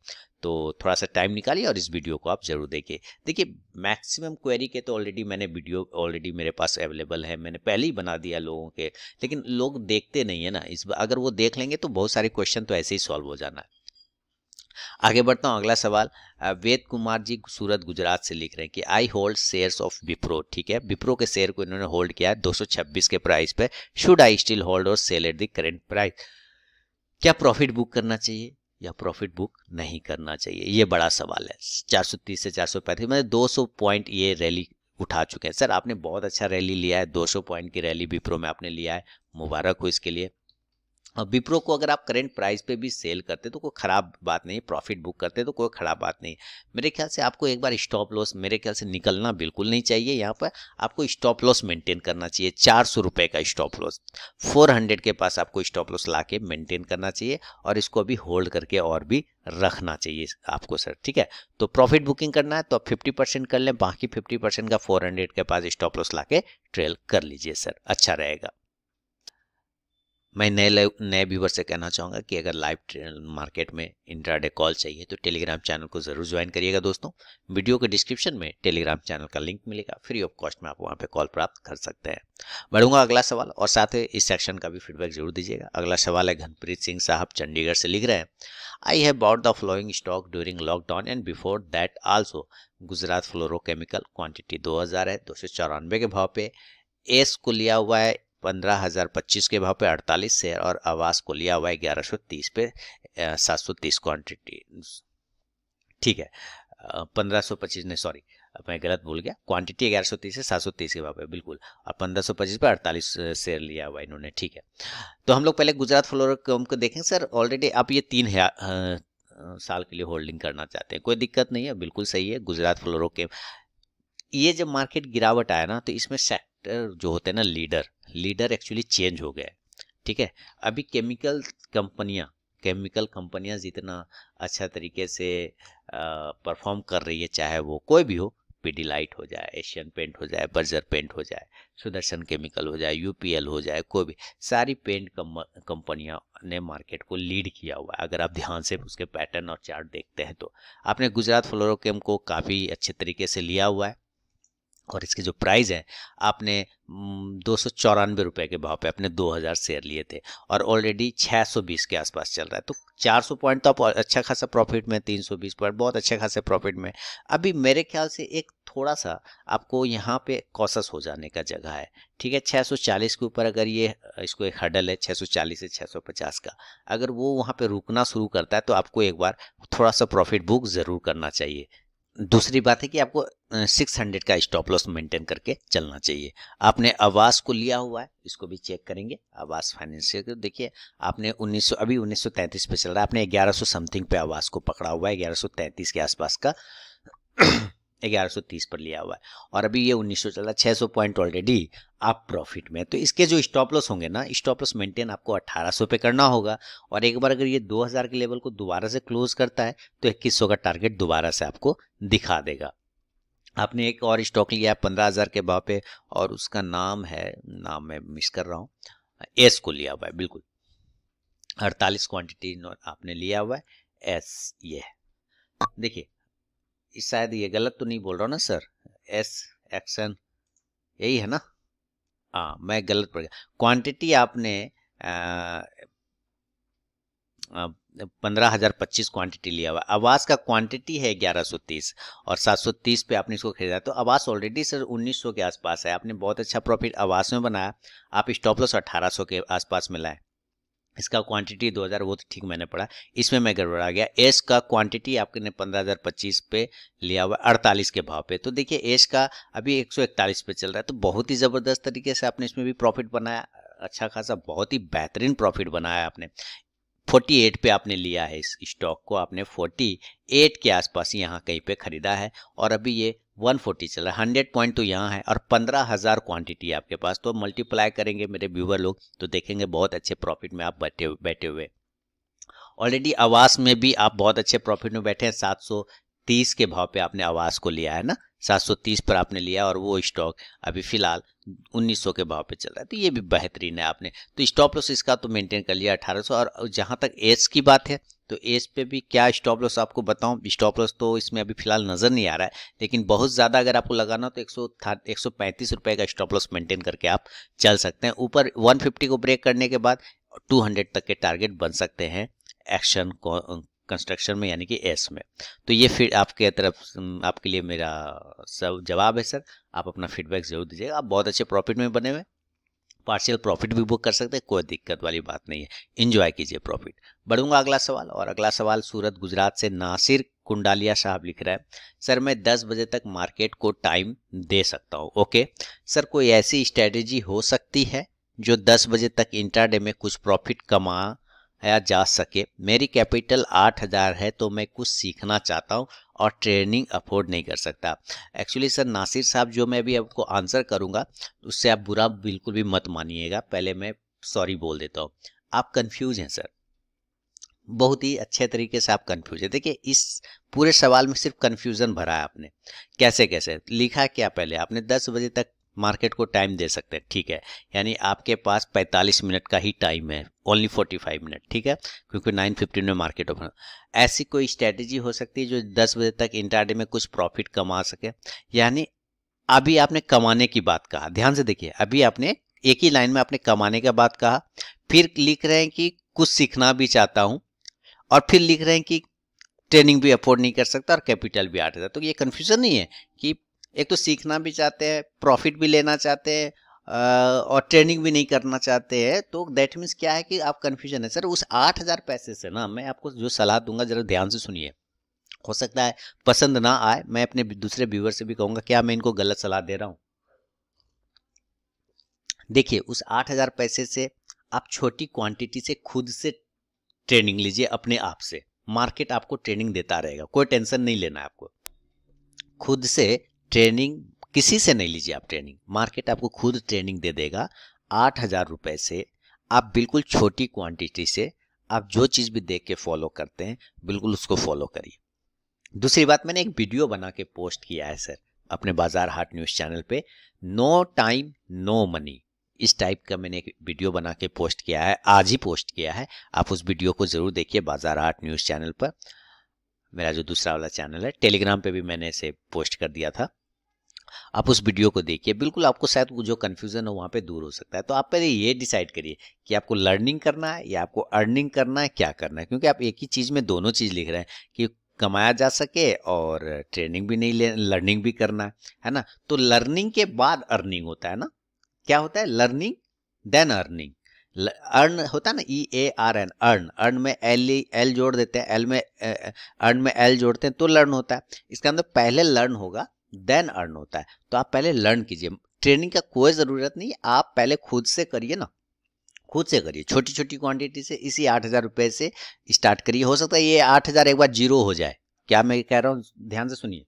तो थोड़ा सा टाइम निकालिए और इस वीडियो को आप ज़रूर देखिए देखिए मैक्सिमम क्वेरी के तो ऑलरेडी मैंने वीडियो ऑलरेडी मेरे पास अवेलेबल है मैंने पहले ही बना दिया लोगों के लेकिन लोग देखते नहीं है ना इस अगर वो देख लेंगे तो बहुत सारे क्वेश्चन तो ऐसे ही सॉल्व हो जाना है आगे बढ़ता हूँ अगला सवाल वेद कुमार जी सूरत गुजरात से लिख रहे हैं कि I hold shares of Wipro ठीक है विप्रो के शेयर को इन्होंने होल्ड किया है 226 के प्राइस पे शुड आई स्टिल होल्ड और sell at the current price क्या प्रॉफिट बुक करना चाहिए या प्रॉफिट बुक नहीं करना चाहिए ये बड़ा सवाल है 430 से चार सौ पैंतीस मतलब दो सौ पॉइंट ये रैली उठा चुके हैं सर आपने बहुत अच्छा रैली लिया है 200 पॉइंट की रैली विप्रो में आपने लिया है मुबारक हो इसके लिए विप्रो को अगर आप करेंट प्राइस पे भी सेल करते तो कोई ख़राब बात नहीं प्रॉफिट बुक करते तो कोई ख़राब बात नहीं मेरे ख्याल से आपको एक बार स्टॉप लॉस मेरे ख्याल से निकलना बिल्कुल नहीं चाहिए यहाँ पर आपको स्टॉप लॉस मेंटेन करना चाहिए चार सौ रुपये का स्टॉप लॉस फोर हंड्रेड के पास आपको स्टॉप लॉस ला के मेनटेन करना चाहिए और इसको अभी होल्ड करके और भी रखना चाहिए आपको सर ठीक है तो प्रॉफिट बुकिंग करना है तो आप फिफ्टी परसेंट कर लें बाकी फिफ्टी परसेंट का फोर हंड्रेड के पास स्टॉप लॉस ला के ट्रेल कर लीजिए सर अच्छा रहेगा मैं नए नए व्यूवर से कहना चाहूँगा कि अगर लाइव मार्केट में इंट्राडे कॉल चाहिए तो टेलीग्राम चैनल को ज़रूर ज्वाइन करिएगा दोस्तों वीडियो के डिस्क्रिप्शन में टेलीग्राम चैनल का लिंक मिलेगा फ्री ऑफ कॉस्ट में आप वहाँ पे कॉल प्राप्त कर सकते हैं बढ़ूंगा अगला सवाल और साथ ही इस सेक्शन का भी फीडबैक जरूर दीजिएगा अगला सवाल है घनप्रीत सिंह साहब चंडीगढ़ से लिख रहे हैं I have bought the following stock during lockdown and before that also Gujarat fluorochemical quantity दो है दो के भाव पे एस को लिया हुआ है पंद्रह हज़ार पच्चीस के भाव पे अड़तालीस शेयर और आवास को लिया हुआ है ग्यारह सौ तीस पे सात सौ तीस क्वान्टिटी ठीक है पंद्रह सौ पच्चीस नहीं सॉरी मैं गलत भूल गया क्वांटिटी ग्यारह सौ तीस से सात सौ तीस के भाव पे बिल्कुल और पंद्रह सौ पच्चीस पर अड़तालीस शेयर लिया हुआ इन्होंने ठीक है तो हम लोग पहले गुजरात फ्लोर को देखें सर ऑलरेडी आप ये तीन है साल के लिए होल्डिंग करना चाहते हैं कोई दिक्कत नहीं है बिल्कुल सही है गुजरात फ्लोरो के ये जब मार्केट गिरावट आया ना तो इसमें सेक्ट कैरेक्टर जो होते हैं ना लीडर लीडर एक्चुअली चेंज हो गया है ठीक है अभी केमिकल कंपनियां केमिकल कंपनियां जितना अच्छा तरीके से परफॉर्म कर रही है चाहे वो कोई भी हो पीडीलाइट हो जाए एशियन पेंट हो जाए बर्जर पेंट हो जाए सुदर्शन केमिकल हो जाए यूपीएल हो जाए कोई भी सारी पेंट कंपनियां ने मार्केट को लीड किया हुआ है अगर आप ध्यान से उसके पैटर्न और चार्ट देखते हैं तो आपने गुजरात फ्लोरोकेम को काफ़ी अच्छे तरीके से लिया हुआ है और इसके जो प्राइस है आपने दो सौ चौरानवे रुपये के भाव पे अपने 2000 शेयर लिए थे और ऑलरेडी 620 के आसपास चल रहा है तो 400 पॉइंट तो आप अच्छा खासा प्रॉफिट में 320 पॉइंट बहुत अच्छे खासे प्रॉफिट में अभी मेरे ख्याल से एक थोड़ा सा आपको यहाँ पे कॉसस हो जाने का जगह है ठीक है 640 के ऊपर अगर ये इसको एक हडल है 640 से 650 का अगर वो वहाँ पे रुकना शुरू करता है तो आपको एक बार थोड़ा सा प्रॉफिट बुक ज़रूर करना चाहिए दूसरी बात है कि आपको 600 का स्टॉप लॉस मेंटेन करके चलना चाहिए आपने आवास को लिया हुआ है इसको भी चेक करेंगे आवास फाइनेंशियल तो देखिए आपने 1900 अभी 1933 पे चल रहा है आपने 1100 समथिंग पे आवास को पकड़ा हुआ है 1133 के आसपास का 1130 पर लिया हुआ है और अभी ये 1900 चला 600 पॉइंट ऑलरेडी आप प्रॉफिट में तो इसके जो स्टॉप लॉस होंगे ना स्टॉप लॉस मेंटेन आपको 1800 पे करना होगा और एक बार अगर ये 2000 के लेवल को दोबारा से क्लोज करता है तो 2100 का टारगेट दोबारा से आपको दिखा देगा आपने एक और स्टॉक लिया है पंद्रह हज़ार के भाव पे और उसका नाम है नाम मैं मिस कर रहा हूँ एस को लिया हुआ है बिल्कुल अड़तालीस क्वान्टिटी आपने लिया हुआ है एस ये देखिए शायद ये गलत तो नहीं बोल रहा हूँ ना सर एस एक्शन यही है ना हाँ मैं गलत पड़ गया क्वांटिटी आपने पंद्रह हज़ार पच्चीस क्वांटिटी लिया हुआ आवास का क्वांटिटी है ग्यारह सौ तीस और सात सौ तीस पे आपने इसको खरीदा तो आवास ऑलरेडी सर उन्नीस सौ के आसपास है आपने बहुत अच्छा प्रॉफिट आवास में बनाया आप स्टॉप लॉस अट्ठारह सौ के आसपास में लाए इसका क्वांटिटी 2000 वो तो ठीक मैंने पढ़ा इसमें मैं गड़बड़ा गया एस का क्वांटिटी आपने 15025 पे लिया हुआ 48 के भाव पे तो देखिए एस का अभी 141 पे चल रहा है तो बहुत ही ज़बरदस्त तरीके से आपने इसमें भी प्रॉफिट बनाया अच्छा खासा बहुत ही बेहतरीन प्रॉफिट बनाया आपने 48 पे आपने लिया है इस स्टॉक को आपने 48 के आसपास यहाँ कहीं पे ख़रीदा है और अभी ये 140 चल रहा है हंड्रेड पॉइंट तो यहाँ है और पंद्रह हज़ार क्वान्टिटी आपके पास तो मल्टीप्लाई करेंगे मेरे व्यूवर लोग तो देखेंगे बहुत अच्छे प्रॉफिट में आप बैठे बैठे हुए ऑलरेडी आवास में भी आप बहुत अच्छे प्रॉफिट में बैठे हैं सात तीस के भाव पे आपने आवास को लिया है ना 730 पर आपने लिया और वो स्टॉक अभी फिलहाल 1900 के भाव पे चल रहा है तो ये भी बेहतरीन है आपने तो स्टॉप लॉस इसका तो मेंटेन कर लिया 1800 और जहाँ तक एस की बात है तो एस पे भी क्या स्टॉप लॉस आपको बताऊं स्टॉप लॉस तो इसमें अभी फिलहाल नज़र नहीं आ रहा है लेकिन बहुत ज़्यादा अगर आपको लगाना हो तो एक सौ एक सौ पैंतीस रुपये का स्टॉप लॉस मेंटेन करके आप चल सकते हैं ऊपर वन को ब्रेक करने के बाद टू तक के टारगेट बन सकते हैं एक्शन कंस्ट्रक्शन में यानी कि एस में तो ये फिर आपके तरफ आपके लिए मेरा सब जवाब है सर आप अपना फीडबैक जरूर दीजिएगा आप बहुत अच्छे प्रॉफिट में बने हुए पार्शियल प्रॉफिट भी बुक कर सकते हैं कोई दिक्कत वाली बात नहीं है इन्जॉय कीजिए प्रॉफिट बढ़ूंगा अगला सवाल और अगला सवाल सूरत गुजरात से नासिर कुंडालिया साहब लिख रहा है सर मैं 10 बजे तक मार्केट को टाइम दे सकता हूँ ओके सर कोई ऐसी स्ट्रेटेजी हो सकती है जो 10 बजे तक इंटरडे में कुछ प्रॉफिट कमा या जा सके मेरी कैपिटल आठ हज़ार है तो मैं कुछ सीखना चाहता हूँ और ट्रेनिंग अफोर्ड नहीं कर सकता एक्चुअली सर नासिर साहब जो मैं अभी आपको आंसर करूँगा उससे आप बुरा बिल्कुल भी मत मानिएगा पहले मैं सॉरी बोल देता हूँ आप कन्फ्यूज हैं सर बहुत ही अच्छे तरीके से आप कन्फ्यूज हैं देखिए इस पूरे सवाल में सिर्फ कन्फ्यूज़न भरा है आपने कैसे कैसे लिखा क्या पहले आपने दस बजे तक मार्केट को टाइम दे सकते हैं ठीक है यानी आपके पास 45 मिनट का ही टाइम है ओनली 45 मिनट ठीक है क्योंकि 9:15 में मार्केट ओपन ऐसी कोई स्ट्रेटजी हो सकती है जो 10 बजे तक इंटरडे में कुछ प्रॉफिट कमा सके यानी अभी आपने कमाने की बात कहा ध्यान से देखिए अभी आपने एक ही लाइन में आपने कमाने का बात कहा फिर लिख रहे हैं कि कुछ सीखना भी चाहता हूँ और फिर लिख रहे हैं कि ट्रेनिंग भी अफोर्ड नहीं कर सकता और कैपिटल भी आ जाता तो ये कन्फ्यूजन नहीं है कि एक तो सीखना भी चाहते हैं प्रॉफिट भी लेना चाहते हैं और ट्रेनिंग भी नहीं करना चाहते हैं तो दैट मीन्स क्या है कि आप कन्फ्यूजन है सर उस आठ हज़ार पैसे से ना मैं आपको जो सलाह दूंगा ज़रा ध्यान से सुनिए हो सकता है पसंद ना आए मैं अपने दूसरे व्यूवर से भी कहूँगा क्या मैं इनको गलत सलाह दे रहा हूँ देखिए उस आठ हज़ार पैसे से आप छोटी क्वांटिटी से खुद से ट्रेनिंग लीजिए अपने आप से मार्केट आपको ट्रेनिंग देता रहेगा कोई टेंशन नहीं लेना है आपको खुद से ट्रेनिंग किसी से नहीं लीजिए आप ट्रेनिंग मार्केट आपको खुद ट्रेनिंग दे देगा आठ हज़ार रुपये से आप बिल्कुल छोटी क्वांटिटी से आप जो चीज़ भी देख के फॉलो करते हैं बिल्कुल उसको फॉलो करिए दूसरी बात मैंने एक वीडियो बना के पोस्ट किया है सर अपने बाजार हाट न्यूज़ चैनल पे नो टाइम नो मनी इस टाइप का मैंने एक वीडियो बना के पोस्ट किया है आज ही पोस्ट किया है आप उस वीडियो को ज़रूर देखिए बाजार हाट न्यूज़ चैनल पर मेरा जो दूसरा वाला चैनल है टेलीग्राम पे भी मैंने इसे पोस्ट कर दिया था आप उस वीडियो को देखिए बिल्कुल आपको शायद जो कन्फ्यूज़न हो वहाँ पे दूर हो सकता है तो आप पहले ये डिसाइड करिए कि आपको लर्निंग करना है या आपको अर्निंग करना है क्या करना है क्योंकि आप एक ही चीज़ में दोनों चीज़ लिख रहे हैं कि कमाया जा सके और ट्रेनिंग भी नहीं ले लर्निंग भी करना है, है ना तो लर्निंग के बाद अर्निंग होता है ना क्या होता है लर्निंग देन अर्निंग अर्न होता है ना E A R N earn earn में एल ई एल जोड़ देते हैं एल में अर्न में एल जोड़ते हैं तो लर्न होता है इसके अंदर मतलब पहले लर्न होगा देन अर्न होता है तो आप पहले लर्न कीजिए ट्रेनिंग का कोई ज़रूरत नहीं आप पहले खुद से करिए ना खुद से करिए छोटी छोटी क्वांटिटी से इसी आठ हज़ार रुपये से स्टार्ट करिए हो सकता है ये आठ हज़ार एक बार जीरो हो जाए क्या मैं कह रहा हूँ ध्यान से सुनिए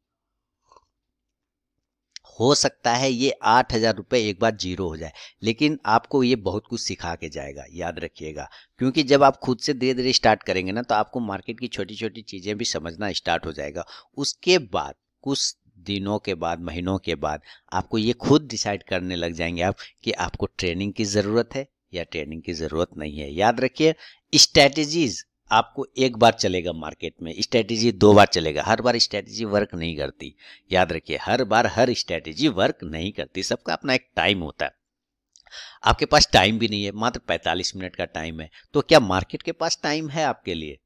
हो सकता है ये आठ हजार रुपये एक बार जीरो हो जाए लेकिन आपको ये बहुत कुछ सिखा के जाएगा याद रखिएगा क्योंकि जब आप खुद से धीरे धीरे स्टार्ट करेंगे ना तो आपको मार्केट की छोटी छोटी चीज़ें भी समझना स्टार्ट हो जाएगा उसके बाद कुछ दिनों के बाद महीनों के बाद आपको ये खुद डिसाइड करने लग जाएंगे आप कि आपको ट्रेनिंग की ज़रूरत है या ट्रेनिंग की ज़रूरत नहीं है याद रखिए स्ट्रैटेजीज़ आपको एक बार चलेगा मार्केट में स्ट्रैटेजी दो बार चलेगा हर बार स्ट्रैटेजी वर्क नहीं करती याद रखिए हर बार हर स्ट्रैटेजी वर्क नहीं करती सबका अपना एक टाइम होता है आपके पास टाइम भी नहीं है मात्र 45 मिनट का टाइम है तो क्या मार्केट के पास टाइम है आपके लिए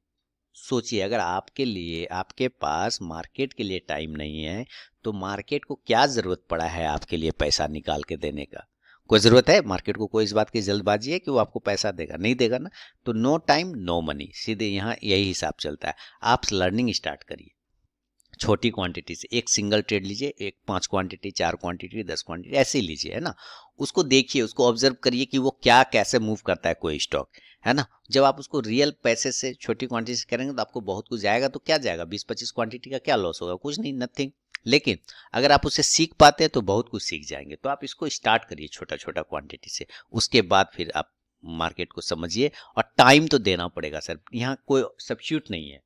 सोचिए अगर आपके लिए आपके पास मार्केट के लिए टाइम नहीं है तो मार्केट को क्या ज़रूरत पड़ा है आपके लिए पैसा निकाल के देने का कोई ज़रूरत है मार्केट को कोई इस बात की जल्दबाजी है कि वो आपको पैसा देगा नहीं देगा ना तो नो टाइम नो मनी सीधे यहाँ यही हिसाब चलता है आप लर्निंग स्टार्ट करिए छोटी क्वांटिटी से एक सिंगल ट्रेड लीजिए एक पाँच क्वांटिटी चार क्वांटिटी दस क्वांटिटी ऐसे ही लीजिए है ना उसको देखिए उसको ऑब्जर्व करिए कि वो क्या कैसे मूव करता है कोई स्टॉक है ना जब आप उसको रियल पैसे से छोटी क्वांटिटी से करेंगे तो आपको बहुत कुछ जाएगा तो क्या जाएगा बीस पच्चीस क्वांटिटी का क्या लॉस होगा कुछ नहीं नथिंग लेकिन अगर आप उसे सीख पाते हैं तो बहुत कुछ सीख जाएंगे तो आप इसको स्टार्ट करिए छोटा छोटा क्वांटिटी से उसके बाद फिर आप मार्केट को समझिए और टाइम तो देना पड़ेगा सर यहाँ कोई सब्स्यूट नहीं है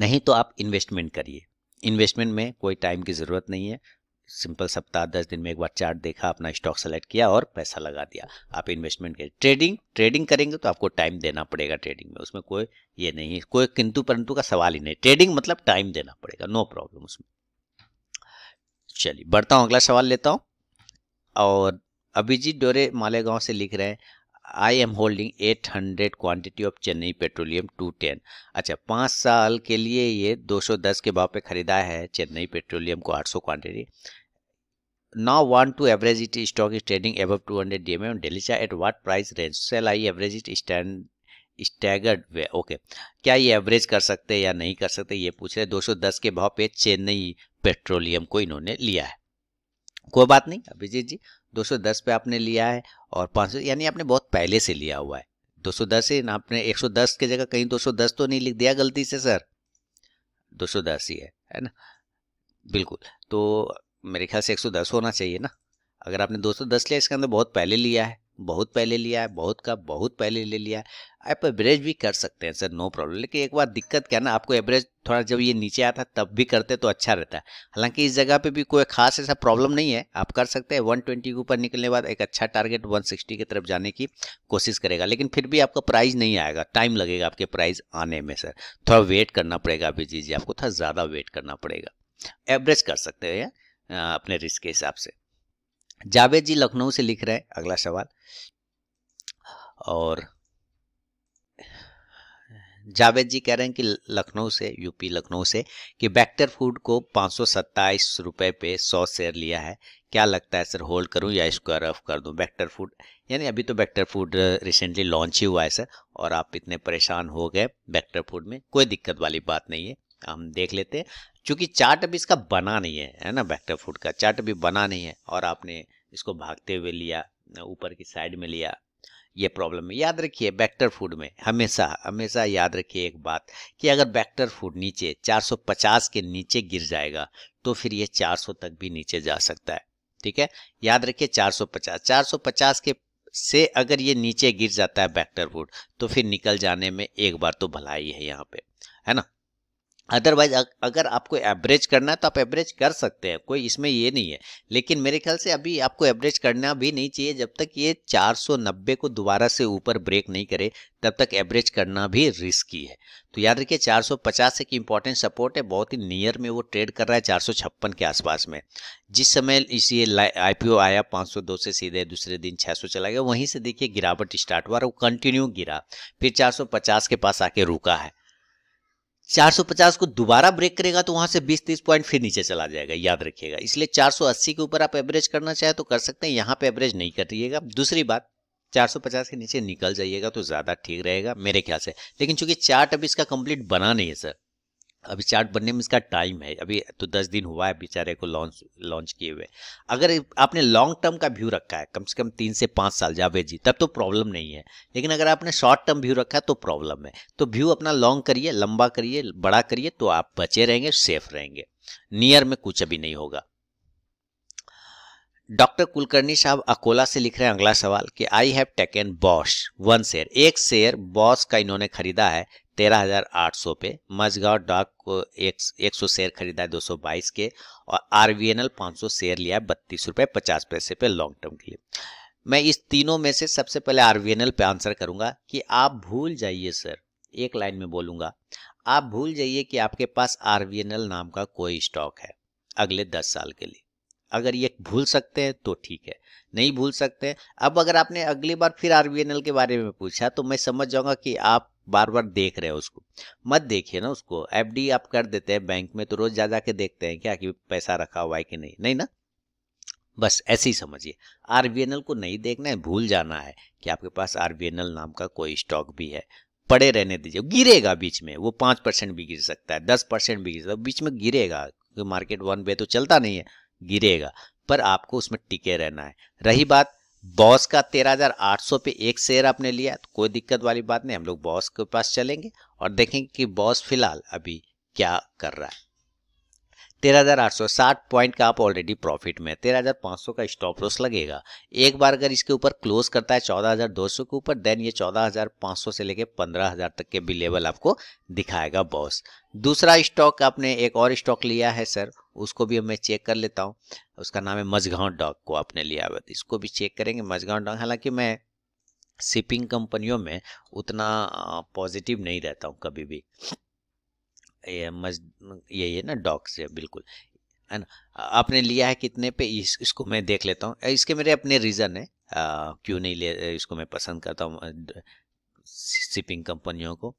नहीं तो आप इन्वेस्टमेंट करिए इन्वेस्टमेंट में कोई टाइम की ज़रूरत नहीं है सिंपल सप्ताह दस दिन में एक बार चार्ट देखा अपना स्टॉक सेलेक्ट किया और पैसा लगा दिया आप इन्वेस्टमेंट करें ट्रेडिंग ट्रेडिंग करेंगे तो आपको टाइम देना पड़ेगा ट्रेडिंग में उसमें कोई ये नहीं है कोई किंतु परंतु का सवाल ही नहीं ट्रेडिंग मतलब टाइम देना पड़ेगा नो प्रॉब्लम उसमें चलिए बढ़ता हूँ अगला सवाल लेता हूँ और अभिजीत डोरे मालेगांव से लिख रहे हैं I am holding 800 quantity of Chennai petroleum 210 अच्छा पाँच साल के लिए ये 210 के भाव पे ख़रीदा है चेन्नई पेट्रोलियम को 800 quantity now want to average it stock is trading above 200 DMA M daily chart at what price range sell I average it stand staggered way okay क्या ये एवरेज कर सकते हैं या नहीं कर सकते ये पूछ रहे 210 के भाव पे चेन्नई पेट्रोलियम को इन्होंने लिया है कोई बात नहीं अभिजीत जी 210 पे आपने लिया है और 500 यानी आपने बहुत पहले से लिया हुआ है 210 है ना आपने 110 की जगह कहीं 210 तो नहीं लिख दिया गलती से सर 210 ही है है ना बिल्कुल तो मेरे ख्याल से 110 होना चाहिए ना अगर आपने 210 लिया इसके अंदर बहुत पहले लिया है बहुत पहले लिया है बहुत का बहुत पहले ले लिया है आप एवरेज भी कर सकते हैं सर नो प्रॉब्लम लेकिन एक बार दिक्कत क्या ना आपको एवरेज थोड़ा जब ये नीचे आता तब भी करते तो अच्छा रहता है हालांकि इस जगह पे भी कोई खास ऐसा प्रॉब्लम नहीं है आप कर सकते हैं 120 के ऊपर निकलने के बाद एक अच्छा टारगेट वन की तरफ जाने की कोशिश करेगा लेकिन फिर भी आपका प्राइज नहीं आएगा टाइम लगेगा आपके प्राइज आने में सर थोड़ा वेट करना पड़ेगा अभी जी जी आपको थोड़ा ज़्यादा वेट करना पड़ेगा एवरेज कर सकते हैं अपने रिस्क के हिसाब से जावेद जी लखनऊ से लिख रहे हैं अगला सवाल और जावेद जी कह रहे हैं कि लखनऊ से यूपी लखनऊ से कि बैक्टर फूड को पाँच सौ सत्ताईस रुपये पे सौ शेयर लिया है क्या लगता है सर होल्ड करूं या स्क्वायर ऑफ कर दूं बैक्टर फूड यानी अभी तो बैक्टर फूड रिसेंटली लॉन्च ही हुआ है सर और आप इतने परेशान हो गए बैक्टर फूड में कोई दिक्कत वाली बात नहीं है हम देख लेते हैं चूँकि चार्ट अभी इसका बना नहीं है है ना बैक्टर फूड का चार्ट अभी बना नहीं है और आपने इसको भागते हुए लिया ऊपर की साइड में लिया ये प्रॉब्लम है याद रखिए बैक्टर फूड में हमेशा हमेशा याद रखिए एक बात कि अगर बैक्टर फूड नीचे 450 के नीचे गिर जाएगा तो फिर ये 400 तक भी नीचे जा सकता है ठीक है याद रखिए 450 450 के से अगर ये नीचे गिर जाता है बैक्टर फूड तो फिर निकल जाने में एक बार तो भलाई है यहाँ पे है ना अदरवाइज अगर आपको एवरेज करना है तो आप एवरेज कर सकते हैं कोई इसमें ये नहीं है लेकिन मेरे ख्याल से अभी आपको एवरेज करना भी नहीं चाहिए जब तक ये 490 को दोबारा से ऊपर ब्रेक नहीं करे तब तक एवरेज करना भी रिस्की है तो याद रखिए 450 एक इंपॉर्टेंट सपोर्ट है बहुत ही नियर में वो ट्रेड कर रहा है चार के आसपास में जिस समय इस ये आईपीओ आया पाँच से सीधे दूसरे दिन छः चला गया वहीं से देखिए गिरावट स्टार्ट हुआ और वो कंटिन्यू गिरा फिर चार के पास आके रुका है 450 को दोबारा ब्रेक करेगा तो वहां से 20-30 पॉइंट फिर नीचे चला जाएगा याद रखिएगा इसलिए 480 के ऊपर आप एवरेज करना चाहे तो कर सकते हैं यहां पे एवरेज नहीं करिएगा दूसरी बात 450 के नीचे निकल जाइएगा तो ज़्यादा ठीक रहेगा मेरे ख्याल से लेकिन चूंकि चार्ट अब इसका कंप्लीट बना नहीं है सर अभी चार्ट बनने में इसका टाइम है अभी तो दस दिन हुआ है बेचारे को लॉन्च लॉन्च किए हुए अगर आपने लॉन्ग टर्म का व्यू रखा है कम से कम तीन से पाँच साल जावे जी तब तो प्रॉब्लम नहीं है लेकिन अगर आपने शॉर्ट टर्म व्यू रखा है तो प्रॉब्लम है तो व्यू अपना लॉन्ग करिए लंबा करिए बड़ा करिए तो आप बचे रहेंगे सेफ रहेंगे नियर में कुछ अभी नहीं होगा डॉक्टर कुलकर्णी साहब अकोला से लिख रहे हैं अगला सवाल कि I have taken Bosch one share एक शेयर बॉस का इन्होंने खरीदा है तेरह हजार आठ सौ पे मजगांव डॉक को एक, सौ शेयर खरीदा दो सौ बाईस के और आर वी एन एल पाँच सौ शेयर लिया बत्तीस रुपये पचास पैसे पे लॉन्ग टर्म के लिए मैं इस तीनों में से सबसे पहले आर वी एन एल पे आंसर करूंगा कि आप भूल जाइए सर एक लाइन में बोलूंगा आप भूल जाइए कि आपके पास आर वी एन एल नाम का कोई स्टॉक है अगले दस साल के लिए अगर ये भूल सकते हैं तो ठीक है नहीं भूल सकते अब अगर आपने अगली बार फिर आर के बारे में पूछा तो मैं समझ जाऊंगा कि आप बार बार देख रहे हो उसको मत देखिए ना उसको एफ आप कर देते हैं बैंक में तो रोज जा जाके देखते हैं क्या कि पैसा रखा हुआ है कि नहीं नहीं ना बस ऐसे ही समझिए आर को नहीं देखना है भूल जाना है कि आपके पास आर नाम का कोई स्टॉक भी है पड़े रहने दीजिए गिरेगा बीच में वो पाँच परसेंट भी गिर सकता है दस परसेंट भी गिर सकता है बीच में गिरेगा क्योंकि मार्केट वन वे तो चलता नहीं है गिरेगा पर आपको उसमें टिके रहना है रही बात बॉस का 13,800 पे एक शेयर आपने लिया तो कोई दिक्कत वाली बात नहीं हम लोग बॉस के पास चलेंगे और देखेंगे कि बॉस फिलहाल अभी क्या कर रहा है तेरह हज़ार आठ सौ पॉइंट का आप ऑलरेडी प्रॉफिट में तेरह हज़ार पाँच सौ का स्टॉप लॉस लगेगा एक बार अगर इसके ऊपर क्लोज करता है चौदह हज़ार दो सौ के ऊपर देन ये चौदह हज़ार पाँच सौ से लेके पंद्रह हज़ार तक के भी लेवल आपको दिखाएगा बॉस दूसरा स्टॉक आपने एक और स्टॉक लिया है सर उसको भी मैं चेक कर लेता हूँ उसका नाम है मझगांव डॉग को आपने लिया हुआ इसको भी चेक करेंगे मझगांव डॉग हालांकि मैं शिपिंग कंपनियों में उतना पॉजिटिव नहीं रहता हूँ कभी भी ये मज यही है ना डॉक से बिल्कुल है ना आपने लिया है कितने पे इस, इसको मैं देख लेता हूँ इसके मेरे अपने रीज़न है क्यों नहीं ले इसको मैं पसंद करता हूँ शिपिंग कंपनियों को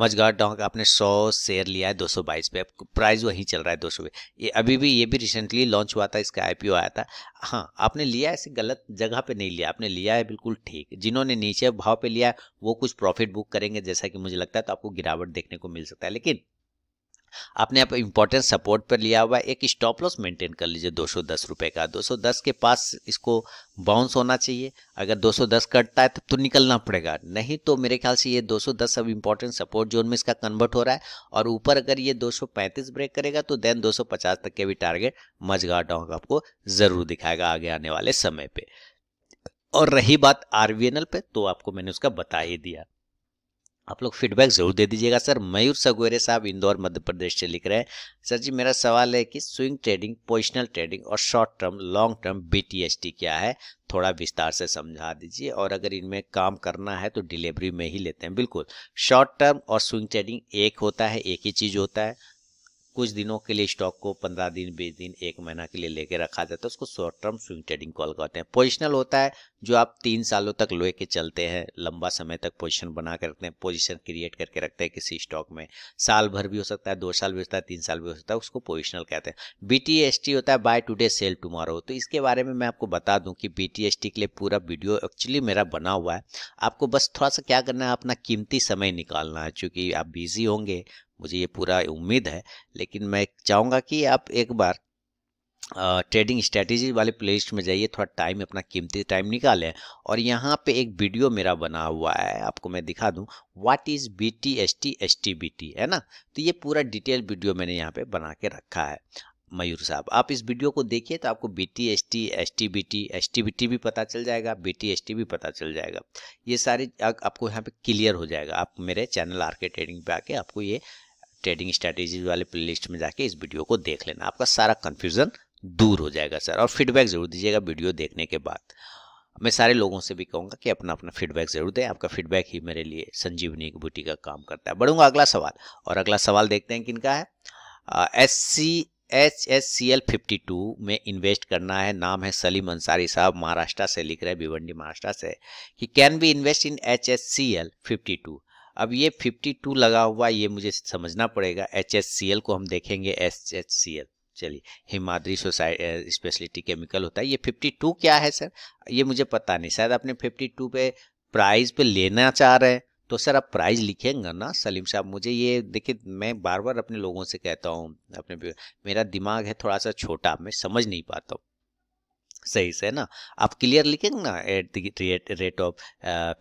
मजगार डॉक आपने 100 शेयर लिया है 222 पे प्राइस वहीं चल रहा है 200 पे ये अभी भी ये भी रिसेंटली लॉन्च हुआ था इसका आईपीओ आया था हाँ आपने लिया ऐसे गलत जगह पे नहीं लिया आपने लिया है बिल्कुल ठीक जिन्होंने नीचे भाव पे लिया वो कुछ प्रॉफिट बुक करेंगे जैसा कि मुझे लगता है तो आपको गिरावट देखने को मिल सकता है लेकिन आपने आप इम्पोर्टेंट सपोर्ट पर लिया हुआ एक स्टॉप लॉस मेंटेन कर लीजिए दो सौ का 210 के पास इसको बाउंस होना चाहिए अगर 210 सौ दस कटता है तब तो निकलना पड़ेगा नहीं तो मेरे ख्याल से ये 210 सौ दस अब इम्पोर्टेंट सपोर्ट जोन में इसका कन्वर्ट हो रहा है और ऊपर अगर ये 235 ब्रेक करेगा तो देन दो तक के भी टारगेट मजगा डॉन्ग आपको ज़रूर दिखाएगा आगे आने वाले समय पर और रही बात आर पे तो आपको मैंने उसका बता ही दिया आप लोग फीडबैक ज़रूर दे दीजिएगा सर मयूर सगवेरे साहब इंदौर मध्य प्रदेश से लिख रहे हैं सर जी मेरा सवाल है कि स्विंग ट्रेडिंग पोजिशनल ट्रेडिंग और शॉर्ट टर्म लॉन्ग टर्म बी क्या है थोड़ा विस्तार से समझा दीजिए और अगर इनमें काम करना है तो डिलीवरी में ही लेते हैं बिल्कुल शॉर्ट टर्म और स्विंग ट्रेडिंग एक होता है एक ही चीज़ होता है कुछ दिनों के लिए स्टॉक को पंद्रह दिन बीस दिन एक महीना के लिए लेके रखा जाता है उसको short term swing trading call कहते हैं पोजिशनल होता है जो आप तीन सालों तक लोए के चलते हैं लंबा समय तक पोजीशन बना के रखते हैं पोजीशन क्रिएट करके रखते हैं किसी स्टॉक में साल भर भी हो सकता है दो साल भी हो सकता है तीन साल भी हो सकता है उसको पोजिशनल कहते हैं बी होता है बाय टुडे सेल टुमारो तो इसके बारे में मैं आपको बता दूं कि बी के लिए पूरा वीडियो एक्चुअली मेरा बना हुआ है आपको बस थोड़ा सा क्या करना है अपना कीमती समय निकालना है चूँकि आप बिजी होंगे मुझे ये पूरा उम्मीद है लेकिन मैं चाहूँगा कि आप एक बार ट्रेडिंग स्ट्रेटजी वाले प्लेलिस्ट में जाइए थोड़ा टाइम अपना कीमती टाइम निकालें और यहाँ पे एक वीडियो मेरा बना हुआ है आपको मैं दिखा दूँ what is B T S T S T B T है ना तो ये पूरा डिटेल वीडियो मैंने यहाँ पे बना के रखा है मयूर साहब आप इस वीडियो को देखिए तो आपको B T S T S T B T S T B T भी पता चल जाएगा बी टी एस टी भी पता चल जाएगा ये सारी आपको यहाँ पे क्लियर हो जाएगा आप मेरे चैनल आर के ट्रेडिंग पे आके आपको ये ट्रेडिंग स्ट्रैटेजी वाले प्लेलिस्ट में जाके इस वीडियो को देख लेना आपका सारा कन्फ्यूज़न दूर हो जाएगा सर और फीडबैक ज़रूर दीजिएगा वीडियो देखने के बाद मैं सारे लोगों से भी कहूँगा कि अपना अपना फीडबैक ज़रूर दें आपका फीडबैक ही मेरे लिए संजीवनी बूटी का काम करता है बढ़ूंगा अगला सवाल और अगला सवाल देखते हैं किन का है S C H S C L fifty two में इन्वेस्ट करना है नाम है सलीम अंसारी साहब महाराष्ट्र से लिख रहे हैं भिवंडी महाराष्ट्र से कि can be invest in H S C L fifty two अब ये फिफ्टी टू लगा हुआ ये मुझे समझना पड़ेगा एच एस सी एल को हम देखेंगे एच एच सी एल चलिए हिमाद्री सोसाइटी स्पेशलिटी केमिकल होता है ये 52 क्या है सर ये मुझे पता नहीं शायद आपने 52 पे प्राइस पे लेना चाह रहे हैं तो सर आप प्राइस लिखेंगे ना सलीम साहब मुझे ये देखिए मैं बार बार अपने लोगों से कहता हूँ अपने मेरा दिमाग है थोड़ा सा छोटा मैं समझ नहीं पाता हूँ सही से है ना आप क्लियर लिखेंगे ना at the rate rate of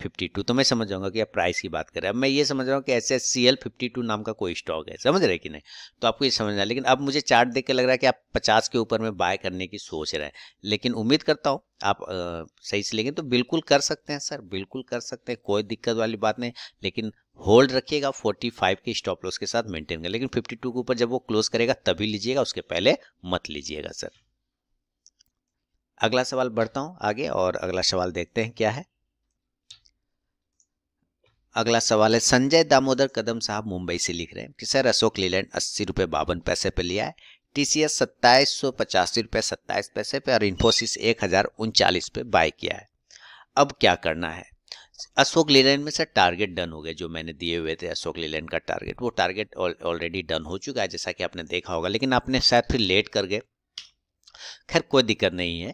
fifty two तो मैं समझ जाऊंगा कि आप प्राइस की बात करें अब मैं ये समझ रहा हूँ कि S S C L fifty two नाम का कोई स्टॉक है समझ रहे कि नहीं तो आपको ये समझना है लेकिन अब मुझे चार्ट देख के लग रहा है कि आप पचास के ऊपर में बाय करने की सोच रहे हैं लेकिन उम्मीद करता हूँ आप आ, सही से लेंगे तो बिल्कुल कर सकते हैं सर बिल्कुल कर सकते हैं कोई दिक्कत वाली बात नहीं लेकिन होल्ड रखिएगा 45 के स्टॉप लॉस के साथ मेंटेन करें लेकिन 52 के ऊपर जब वो क्लोज करेगा तभी लीजिएगा उसके पहले मत लीजिएगा सर अगला सवाल बढ़ता हूं आगे और अगला सवाल देखते हैं क्या है अगला सवाल है संजय दामोदर कदम साहब मुंबई से लिख रहे हैं कि सर अशोक लीलैंड अस्सी रुपये बावन पैसे पे लिया है टी सी एस सत्ताईस सौ पचासी रुपये सत्ताईस पैसे पे और इन्फोसिस एक हज़ार उनचालीस पे बाय किया है अब क्या करना है अशोक लीलैंड में सर टारगेट डन हो गया जो मैंने दिए हुए थे अशोक लीलैंड का टारगेट वो टारगेट ऑलरेडी डन हो चुका है जैसा कि आपने देखा होगा लेकिन आपने शायद फिर लेट कर गए खैर कोई दिक्कत नहीं है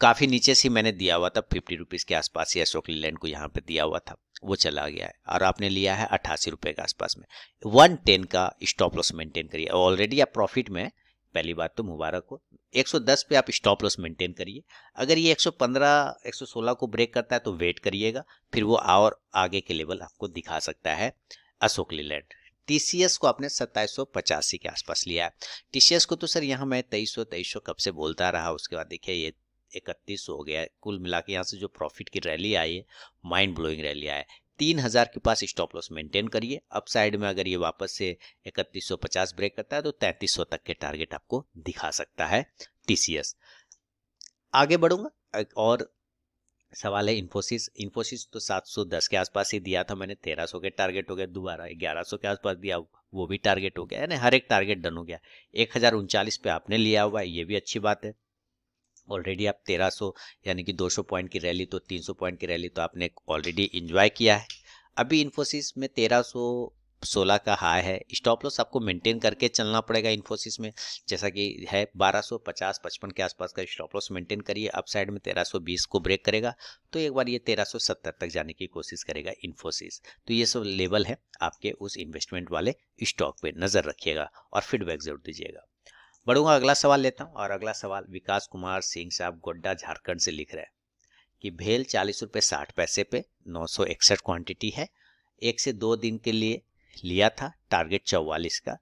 काफ़ी नीचे से मैंने दिया हुआ था फिफ्टी रुपीज़ के आसपास ही अशोक लीलैंड को यहाँ पे दिया हुआ था वो चला गया है और आपने लिया है अट्ठासी रुपये के आसपास में वन टेन का स्टॉप लॉस मेंटेन करिए ऑलरेडी आप प्रॉफिट में पहली बात तो मुबारक हो 110 पे आप स्टॉप लॉस मेंटेन करिए अगर ये 115 116 को ब्रेक करता है तो वेट करिएगा फिर वो और आगे के लेवल आपको दिखा सकता है अशोक लीलैंड टी को आपने सत्ताईस के आसपास लिया है टी को तो सर यहाँ मैं तेईस सौ कब से बोलता रहा उसके बाद देखिए ये इकतीस हो गया कुल मिला के यहाँ से जो प्रॉफिट की रैली आई है माइंड ब्लोइंग रैली आया तीन हज़ार के पास स्टॉप लॉस मेंटेन करिए अप साइड में अगर ये वापस से पचास ब्रेक करता है तो सौ तक के टारगेट आपको दिखा सकता है टीसीएस आगे बढ़ूंगा और सवाल है इन्फोसिस इन्फोसिस तो 710 के आसपास ही दिया था मैंने 1300 के टारगेट हो गया दोबारा 1100 के आसपास दिया वो भी टारगेट हो गया यानी हर एक टारगेट डन हो गया एक पे आपने लिया हुआ है ये भी अच्छी बात है ऑलरेडी आप 1300 यानी कि 200 पॉइंट की रैली तो 300 पॉइंट की रैली तो आपने ऑलरेडी इन्जॉय किया है अभी इन्फोसिस में 1316 का हाई है स्टॉप लॉस आपको मेंटेन करके चलना पड़ेगा इन्फोसिस में जैसा कि है 1250 55 के आसपास का स्टॉप लॉस मेंटेन करिए अप साइड में 1320 को ब्रेक करेगा तो एक बार ये 1370 तक जाने की कोशिश करेगा इन्फोसिस तो ये सब लेवल है आपके उस इन्वेस्टमेंट वाले स्टॉक पर नज़र रखिएगा और फीडबैक ज़रूर दीजिएगा बढ़ूंगा अगला सवाल लेता हूँ और अगला सवाल विकास कुमार सिंह साहब गोड्डा झारखंड से लिख रहे हैं कि भेल चालीस रुपये साठ पैसे पे नौ सौ इकसठ क्वान्टिटी है एक से दो दिन के लिए लिया था टारगेट चौवालीस का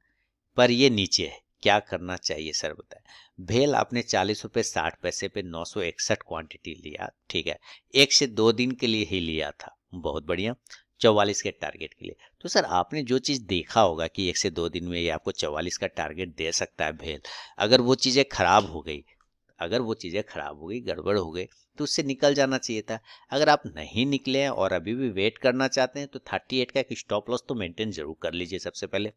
पर ये नीचे है क्या करना चाहिए सर बताए भेल आपने चालीस रुपये साठ पैसे पे नौ सौ इकसठ क्वान्टिटी लिया ठीक है एक से दो दिन के लिए ही लिया था बहुत बढ़िया चौवालीस के टारगेट के लिए तो सर आपने जो चीज़ देखा होगा कि एक से दो दिन में ये आपको चौवालीस का टारगेट दे सकता है भेल अगर वो चीज़ें खराब हो गई अगर वो चीज़ें खराब हो गई गड़बड़ हो गई तो उससे निकल जाना चाहिए था अगर आप नहीं निकले और अभी भी वेट करना चाहते हैं तो थर्टी एट का एक स्टॉप लॉस तो मेंटेन जरूर कर लीजिए सबसे पहले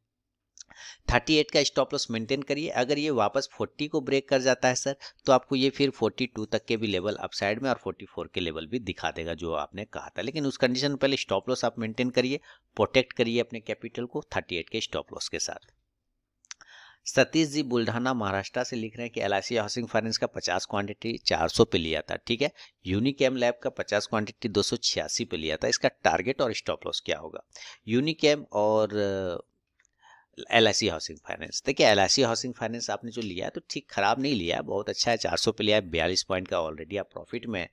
38 का स्टॉप लॉस मेंटेन करिए अगर ये वापस 40 को ब्रेक कर जाता है सर तो आपको ये फिर 42 तक के भी लेवल अपसाइड में और 44 के लेवल भी दिखा देगा जो आपने कहा था लेकिन उस कंडीशन में पहले स्टॉप लॉस आप मेंटेन करिए प्रोटेक्ट करिए अपने कैपिटल को 38 के स्टॉप लॉस के साथ सतीश जी बुल्ढाना महाराष्ट्र से लिख रहे हैं कि एल आई हाउसिंग फाइनेंस का 50 क्वांटिटी 400 पे लिया था ठीक है यूनिकैम लैब का 50 क्वांटिटी दो पे लिया था इसका टारगेट और स्टॉप लॉस क्या होगा यूनिकैम और L I C housing finance देखिए L I C housing finance आपने जो लिया तो ठीक खराब नहीं लिया बहुत अच्छा है चार सौ पे लिया है बयालीस पॉइंट का ऑलरेडी आप प्रॉफिट में है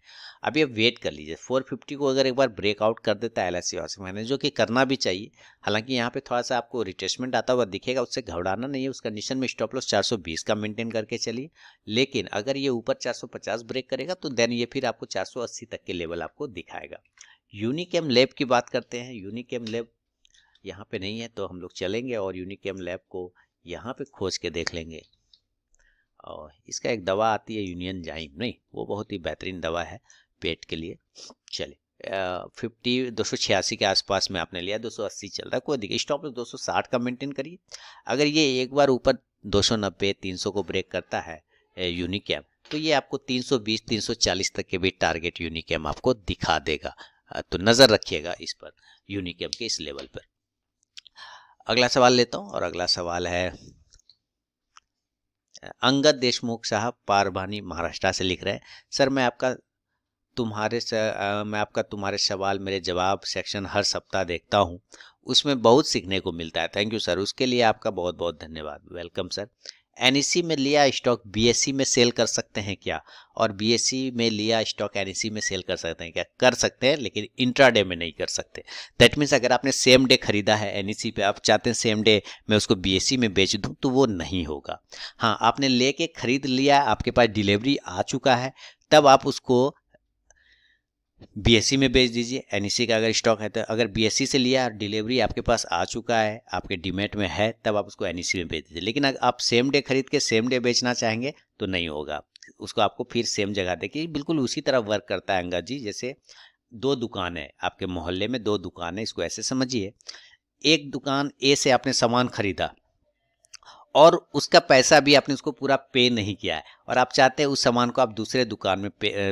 अभी आप वेट कर लीजिए फोर फिफ्टी को अगर एक बार ब्रेकआउट कर देता है L I C housing finance जो कि करना भी चाहिए हालांकि यहाँ पे थोड़ा सा आपको रिटेशमेंट आता हुआ दिखेगा उससे घबराना नहीं है उस कंडीशन में स्टॉप लॉस चार सौ बीस का मेंटेन करके चलिए लेकिन अगर ये ऊपर चार सौ पचास ब्रेक करेगा तो देन ये फिर आपको चार सौ अस्सी तक के लेवल आपको दिखाएगा यूनिक एम लेब की बात करते हैं यूनिक एम लेब यहाँ पे नहीं है तो हम लोग चलेंगे और यूनिकेम लैब को यहाँ पे खोज के देख लेंगे और इसका एक दवा आती है यूनियन जाइम नहीं वो बहुत ही बेहतरीन दवा है पेट के लिए चले फिफ्टी दो सौ छियासी के आसपास में आपने लिया दो सौ अस्सी चल रहा है कोई देखिए स्टॉप दो सौ साठ का मेंटेन करिए अगर ये एक बार ऊपर दो सौ नब्बे तीन सौ को ब्रेक करता है यूनिकैम तो ये आपको तीन सौ बीस तीन सौ चालीस तक के भी टारगेट यूनिकैम आपको दिखा देगा तो नज़र रखिएगा इस पर यूनिकैम के इस लेवल पर अगला सवाल लेता हूँ और अगला सवाल है अंगद देशमुख साहब पारभानी महाराष्ट्र से लिख रहे हैं सर मैं आपका तुम्हारे स, आ, मैं आपका तुम्हारे सवाल मेरे जवाब सेक्शन हर सप्ताह देखता हूँ उसमें बहुत सीखने को मिलता है थैंक यू सर उसके लिए आपका बहुत बहुत धन्यवाद वेलकम सर एन में लिया स्टॉक बी में सेल कर सकते हैं क्या और बी में लिया स्टॉक एन में सेल कर सकते हैं क्या कर सकते हैं लेकिन इंट्राडे में नहीं कर सकते दैट मीन्स अगर आपने सेम डे खरीदा है एन पे आप चाहते हैं सेम डे मैं उसको बी में बेच दूं तो वो नहीं होगा हाँ आपने लेके खरीद लिया आपके पास डिलीवरी आ चुका है तब आप उसको बीएससी में बेच दीजिए एनईसी e का अगर स्टॉक है तो अगर बीएससी से लिया और डिलीवरी आपके पास आ चुका है आपके डीमेट में है तब आप उसको एनईसी e में बेच दीजिए लेकिन अगर आप सेम डे खरीद के सेम डे बेचना चाहेंगे तो नहीं होगा उसको आपको फिर सेम जगह देखिए बिल्कुल उसी तरह वर्क करता है अंगा जी जैसे दो दुकान है आपके मोहल्ले में दो दुकान है इसको ऐसे समझिए एक दुकान ए से आपने सामान खरीदा और उसका पैसा भी आपने उसको पूरा पे नहीं किया है और आप चाहते हैं उस सामान को आप दूसरे दुकान में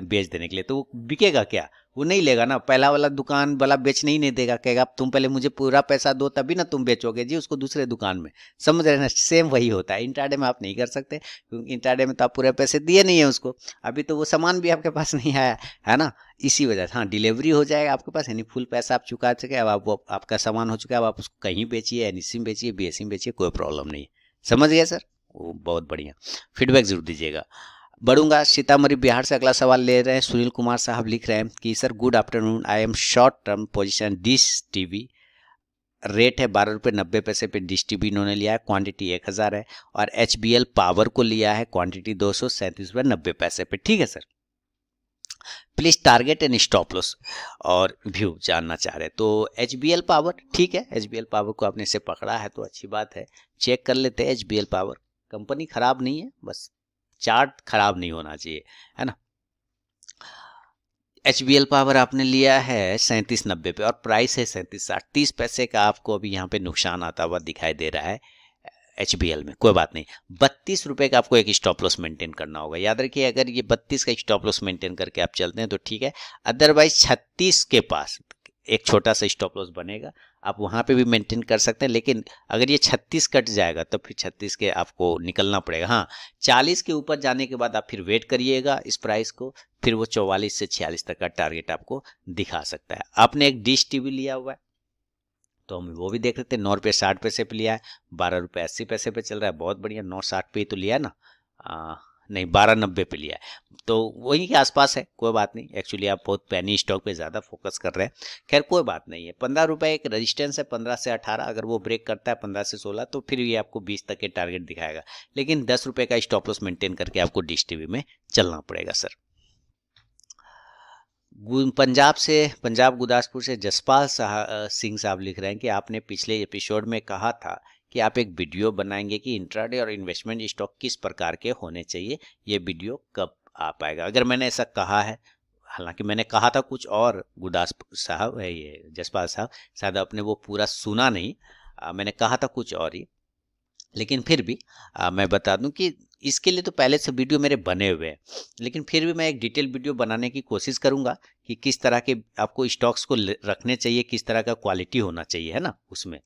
बेच देने के लिए तो वो बिकेगा क्या वो नहीं लेगा ना पहला वाला दुकान वाला बेचने ही नहीं देगा कहेगा तुम पहले मुझे पूरा पैसा दो तभी ना तुम बेचोगे जी उसको दूसरे दुकान में समझ रहे ना सेम वही होता है इंटरडे में आप नहीं कर सकते क्योंकि इंटरडे में तो आप पूरे पैसे दिए नहीं है उसको अभी तो वो सामान भी आपके पास नहीं आया है ना इसी वजह से हाँ डिलीवरी हो जाएगा आपके पास यानी फुल पैसा आप चुका चुके अब आप, आपका सामान हो चुका है अब आप उसको कहीं बेचिए एन में बेचिए बी में बेचिए कोई प्रॉब्लम नहीं है समझ गया सर वो बहुत बढ़िया फीडबैक जरूर दीजिएगा बढ़ूंगा सीतामढ़ी बिहार से अगला सवाल ले रहे हैं सुनील कुमार साहब लिख रहे हैं कि sir good afternoon I am short term position dish T rate है बारह रुपये नब्बे पैसे पे डिश टी इन्होंने लिया है क्वांटिटी एक हज़ार है और एच पावर को लिया है क्वांटिटी दो सौ सैंतीस रुपये नब्बे पैसे पे ठीक है sir please target and stop loss और व्यू जानना चाह रहे तो एच बी एल पावर ठीक है एच बी एल पावर को आपने इसे पकड़ा है तो अच्छी बात है चेक कर लेते हैं H B L power company खराब नहीं है बस चार्ट खराब नहीं होना चाहिए है ना एच बी एल पावर आपने लिया है सैंतीस नब्बे पे और प्राइस है सैंतीस साठ तीस पैसे का आपको अभी यहाँ पे नुकसान आता हुआ दिखाई दे रहा है एच में कोई बात नहीं बत्तीस रुपये का आपको एक स्टॉप लॉस मेंटेन करना होगा याद रखिए अगर ये बत्तीस का स्टॉप लॉस मेंटेन करके आप चलते हैं तो ठीक है अदरवाइज छत्तीस के पास एक छोटा सा स्टॉप लॉस बनेगा आप वहाँ पे भी मेंटेन कर सकते हैं लेकिन अगर ये 36 कट जाएगा तो फिर 36 के आपको निकलना पड़ेगा हाँ 40 के ऊपर जाने के बाद आप फिर वेट करिएगा इस प्राइस को फिर वो 44 से 46 तक का टारगेट आपको दिखा सकता है आपने एक डिश टीवी लिया हुआ है तो हम वो भी देख लेते हैं नौ रुपये साठ पैसे पे लिया है बारह रुपये अस्सी पैसे पे चल रहा है बहुत बढ़िया नौ साठ पे ही तो लिया ना आ, नहीं बारह नब्बे पे लिया है तो वहीं के आसपास है कोई बात नहीं एक्चुअली आप बहुत पैनी स्टॉक पे ज़्यादा फोकस कर रहे हैं खैर कोई बात नहीं है पंद्रह रुपये एक रेजिस्टेंस है पंद्रह से अठारह अगर वो ब्रेक करता है पंद्रह से सोलह तो फिर ये आपको बीस तक के टारगेट दिखाएगा लेकिन दस रुपये का स्टॉप लॉस मेंटेन करके आपको डी में चलना पड़ेगा सर पंजाब से पंजाब गुरदासपुर से जसपाल सिंह साहब लिख रहे हैं कि आपने पिछले एपिसोड में कहा था कि आप एक वीडियो बनाएंगे कि इंट्राडे और इन्वेस्टमेंट स्टॉक किस प्रकार के होने चाहिए ये वीडियो कब आ पाएगा अगर मैंने ऐसा कहा है हालांकि मैंने कहा था कुछ और गुरदासपुर साहब है ये जसपाल साहब शायद आपने वो पूरा सुना नहीं आ, मैंने कहा था कुछ और ही लेकिन फिर भी आ, मैं बता दूं कि इसके लिए तो पहले से वीडियो मेरे बने हुए हैं लेकिन फिर भी मैं एक डिटेल वीडियो बनाने की कोशिश करूंगा कि किस तरह के आपको स्टॉक्स को रखने चाहिए किस तरह का क्वालिटी होना चाहिए है ना उसमें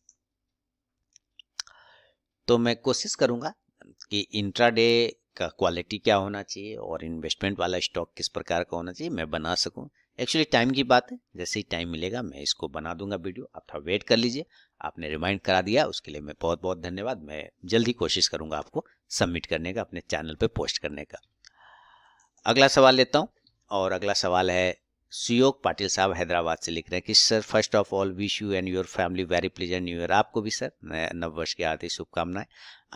तो मैं कोशिश करूंगा कि इंट्राडे का क्वालिटी क्या होना चाहिए और इन्वेस्टमेंट वाला स्टॉक किस प्रकार का होना चाहिए मैं बना सकूँ एक्चुअली टाइम की बात है जैसे ही टाइम मिलेगा मैं इसको बना दूंगा वीडियो आप थोड़ा वेट कर लीजिए आपने रिमाइंड करा दिया उसके लिए मैं बहुत बहुत धन्यवाद मैं जल्दी कोशिश करूंगा आपको सबमिट करने का अपने चैनल पे पोस्ट करने का अगला सवाल लेता हूँ और अगला सवाल है सुयोग पाटिल साहब हैदराबाद से लिख रहे हैं कि sir first of all wish you and your family very pleasant new year आपको भी सर नव वर्ष की आती शुभकामनाएं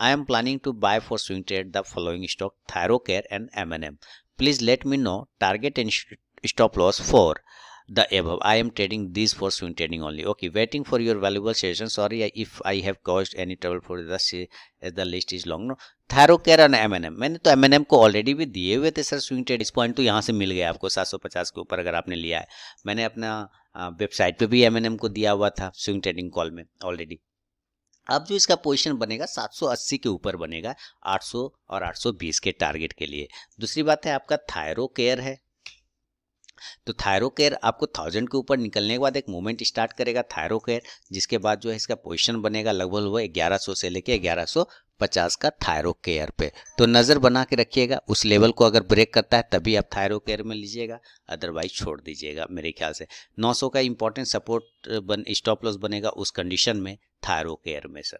I am planning to buy for swing trade the following stock Thyrocare and M N M please let me know target and stop loss for the above i am trading these for swing trading only okay waiting for your valuable session sorry if i have caused any trouble for the as the list is long no Thyrocare and MNM. मैंने तो MNM को already भी दिए हुए थे sir swing trade. इस point तो यहाँ से मिल गया आपको 750 के ऊपर अगर आपने लिया है मैंने अपना वेबसाइट पे भी एमएनएम को दिया हुआ था स्विंग ट्रेडिंग कॉल में ऑलरेडी अब जो इसका पोजीशन बनेगा 780 के ऊपर बनेगा 800 और 820 के टारगेट के लिए दूसरी बात है आपका थायरो केयर है तो थायरोकेयर आपको थाउजेंड के ऊपर निकलने के बाद एक मूवमेंट स्टार्ट करेगा थायरोकेयर जिसके बाद जो है इसका पोजिशन बनेगा लगभग लगभग ग्यारह से लेके ग्यारह सौ पचास का थायरो केयर पे तो नज़र बना के रखिएगा उस लेवल को अगर ब्रेक करता है तभी आप थायरो केयर में लीजिएगा अदरवाइज छोड़ दीजिएगा मेरे ख्याल से 900 का इंपॉर्टेंट सपोर्ट बन स्टॉप लॉस बनेगा उस कंडीशन में थायरो केयर में सर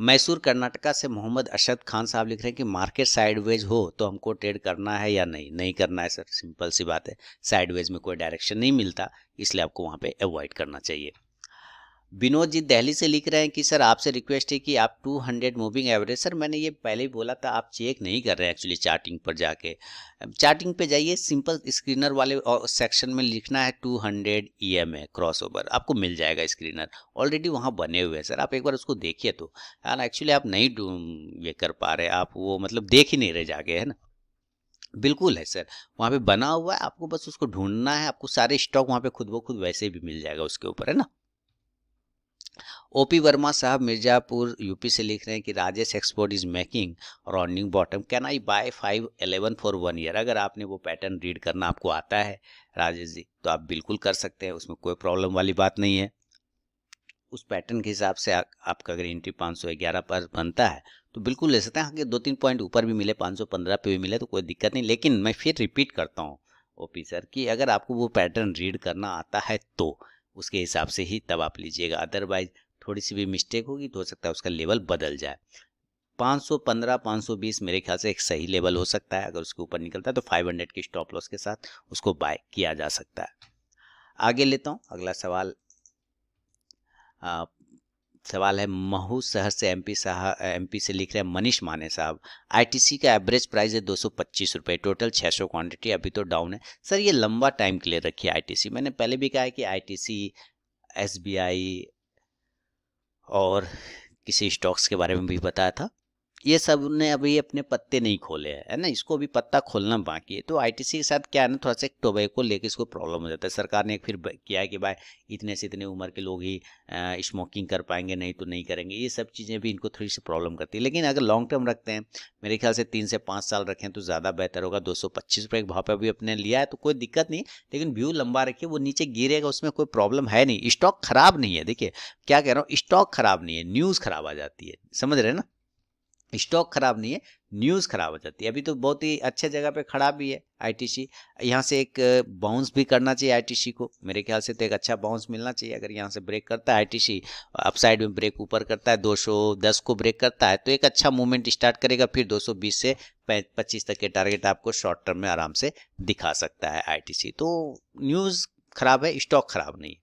मैसूर कर्नाटका से मोहम्मद अरशद खान साहब लिख रहे हैं कि मार्केट साइडवेज हो तो हमको ट्रेड करना है या नहीं नहीं करना है सर सिंपल सी बात है साइडवेज में कोई डायरेक्शन नहीं मिलता इसलिए आपको वहाँ पे अवॉइड करना चाहिए विनोद जी दहली से लिख रहे हैं कि सर आपसे रिक्वेस्ट है कि आप 200 मूविंग एवरेज सर मैंने ये पहले ही बोला था आप चेक नहीं कर रहे हैं एक्चुअली चार्टिंग पर जाके चार्टिंग पे जाइए सिंपल स्क्रीनर वाले सेक्शन में लिखना है 200 hundred E M A crossover आपको मिल जाएगा स्क्रीनर ऑलरेडी वहाँ बने हुए हैं सर आप एक बार उसको देखिए तो ना एक्चुअली आप नहीं ये कर पा रहे आप वो मतलब देख ही नहीं रहे जाके है ना बिल्कुल है सर वहाँ पे बना हुआ है आपको बस उसको ढूंढना है आपको सारे स्टॉक वहाँ पे खुद ब खुद वैसे भी मिल जाएगा उसके ऊपर है ना ओपी वर्मा साहब मिर्जापुर यूपी से लिख रहे हैं कि Rajesh export is making rounding bottom can I buy five eleven for one year अगर आपने वो पैटर्न रीड करना आपको आता है राजेश जी तो आप बिल्कुल कर सकते हैं उसमें कोई प्रॉब्लम वाली बात नहीं है उस पैटर्न के हिसाब से आ, आपका अगर एंट्री पाँच सौ ग्यारह पर बनता है तो बिल्कुल ले सकते हैं आगे हाँ, दो तीन पॉइंट ऊपर भी मिले पाँच सौ पंद्रह पे भी मिले तो कोई दिक्कत नहीं लेकिन मैं फिर रिपीट करता हूँ ओपी सर कि अगर आपको वो पैटर्न रीड करना आता है तो उसके हिसाब से ही तब आप लीजिएगा अदरवाइज थोड़ी सी भी मिस्टेक होगी तो हो सकता है उसका लेवल बदल जाए 515, 520 मेरे ख्याल से एक सही लेवल हो सकता है अगर उसके ऊपर निकलता है तो 500 के स्टॉप लॉस के साथ उसको बाय किया जा सकता है आगे लेता हूँ अगला सवाल सवाल है महू शहर से एमपी पी एमपी से लिख रहे हैं मनीष माने साहब आईटीसी का एवरेज प्राइस है दो सौ पच्चीस रुपये टोटल छः सौ क्वान्टिटी अभी तो डाउन है सर ये लंबा टाइम के लिए रखी आईटीसी मैंने पहले भी कहा है कि आईटीसी एसबीआई और किसी स्टॉक्स के बारे में भी बताया था ये सब ने अभी अपने पत्ते नहीं खोले हैं है ना इसको अभी पत्ता खोलना बाकी है तो आईटीसी के साथ क्या है ना थोड़ा सा एक टोबैको लेके इसको प्रॉब्लम हो जाता है सरकार ने एक फिर किया है कि भाई इतने से इतने उम्र के लोग ही स्मोकिंग कर पाएंगे नहीं तो नहीं करेंगे ये सब चीज़ें भी इनको थोड़ी सी प्रॉब्लम करती है लेकिन अगर लॉन्ग टर्म रखते हैं मेरे ख्याल से तीन से पाँच साल रखें तो ज़्यादा बेहतर होगा दो सौ पच्चीस रुपये के भाव पर अभी अपने लिया है तो कोई दिक्कत नहीं लेकिन व्यू लंबा रखिए वो नीचे गिरेगा उसमें कोई प्रॉब्लम है नहीं स्टॉक खराब नहीं है देखिए क्या कह रहा हूँ स्टॉक खराब नहीं है न्यूज़ खराब आ जाती है समझ रहे हैं ना स्टॉक खराब नहीं है न्यूज़ खराब हो जाती है अभी तो बहुत ही अच्छे जगह पे खड़ा भी है आईटीसी यहाँ से एक बाउंस भी करना चाहिए आईटीसी को मेरे ख्याल से तो एक अच्छा बाउंस मिलना चाहिए अगर यहाँ से ब्रेक करता है आईटीसी अपसाइड में ब्रेक ऊपर करता है 210 को ब्रेक करता है तो एक अच्छा मूवमेंट स्टार्ट करेगा फिर दो से पच्चीस तक के टारगेट आपको शॉर्ट टर्म में आराम से दिखा सकता है आई तो न्यूज़ खराब है स्टॉक खराब नहीं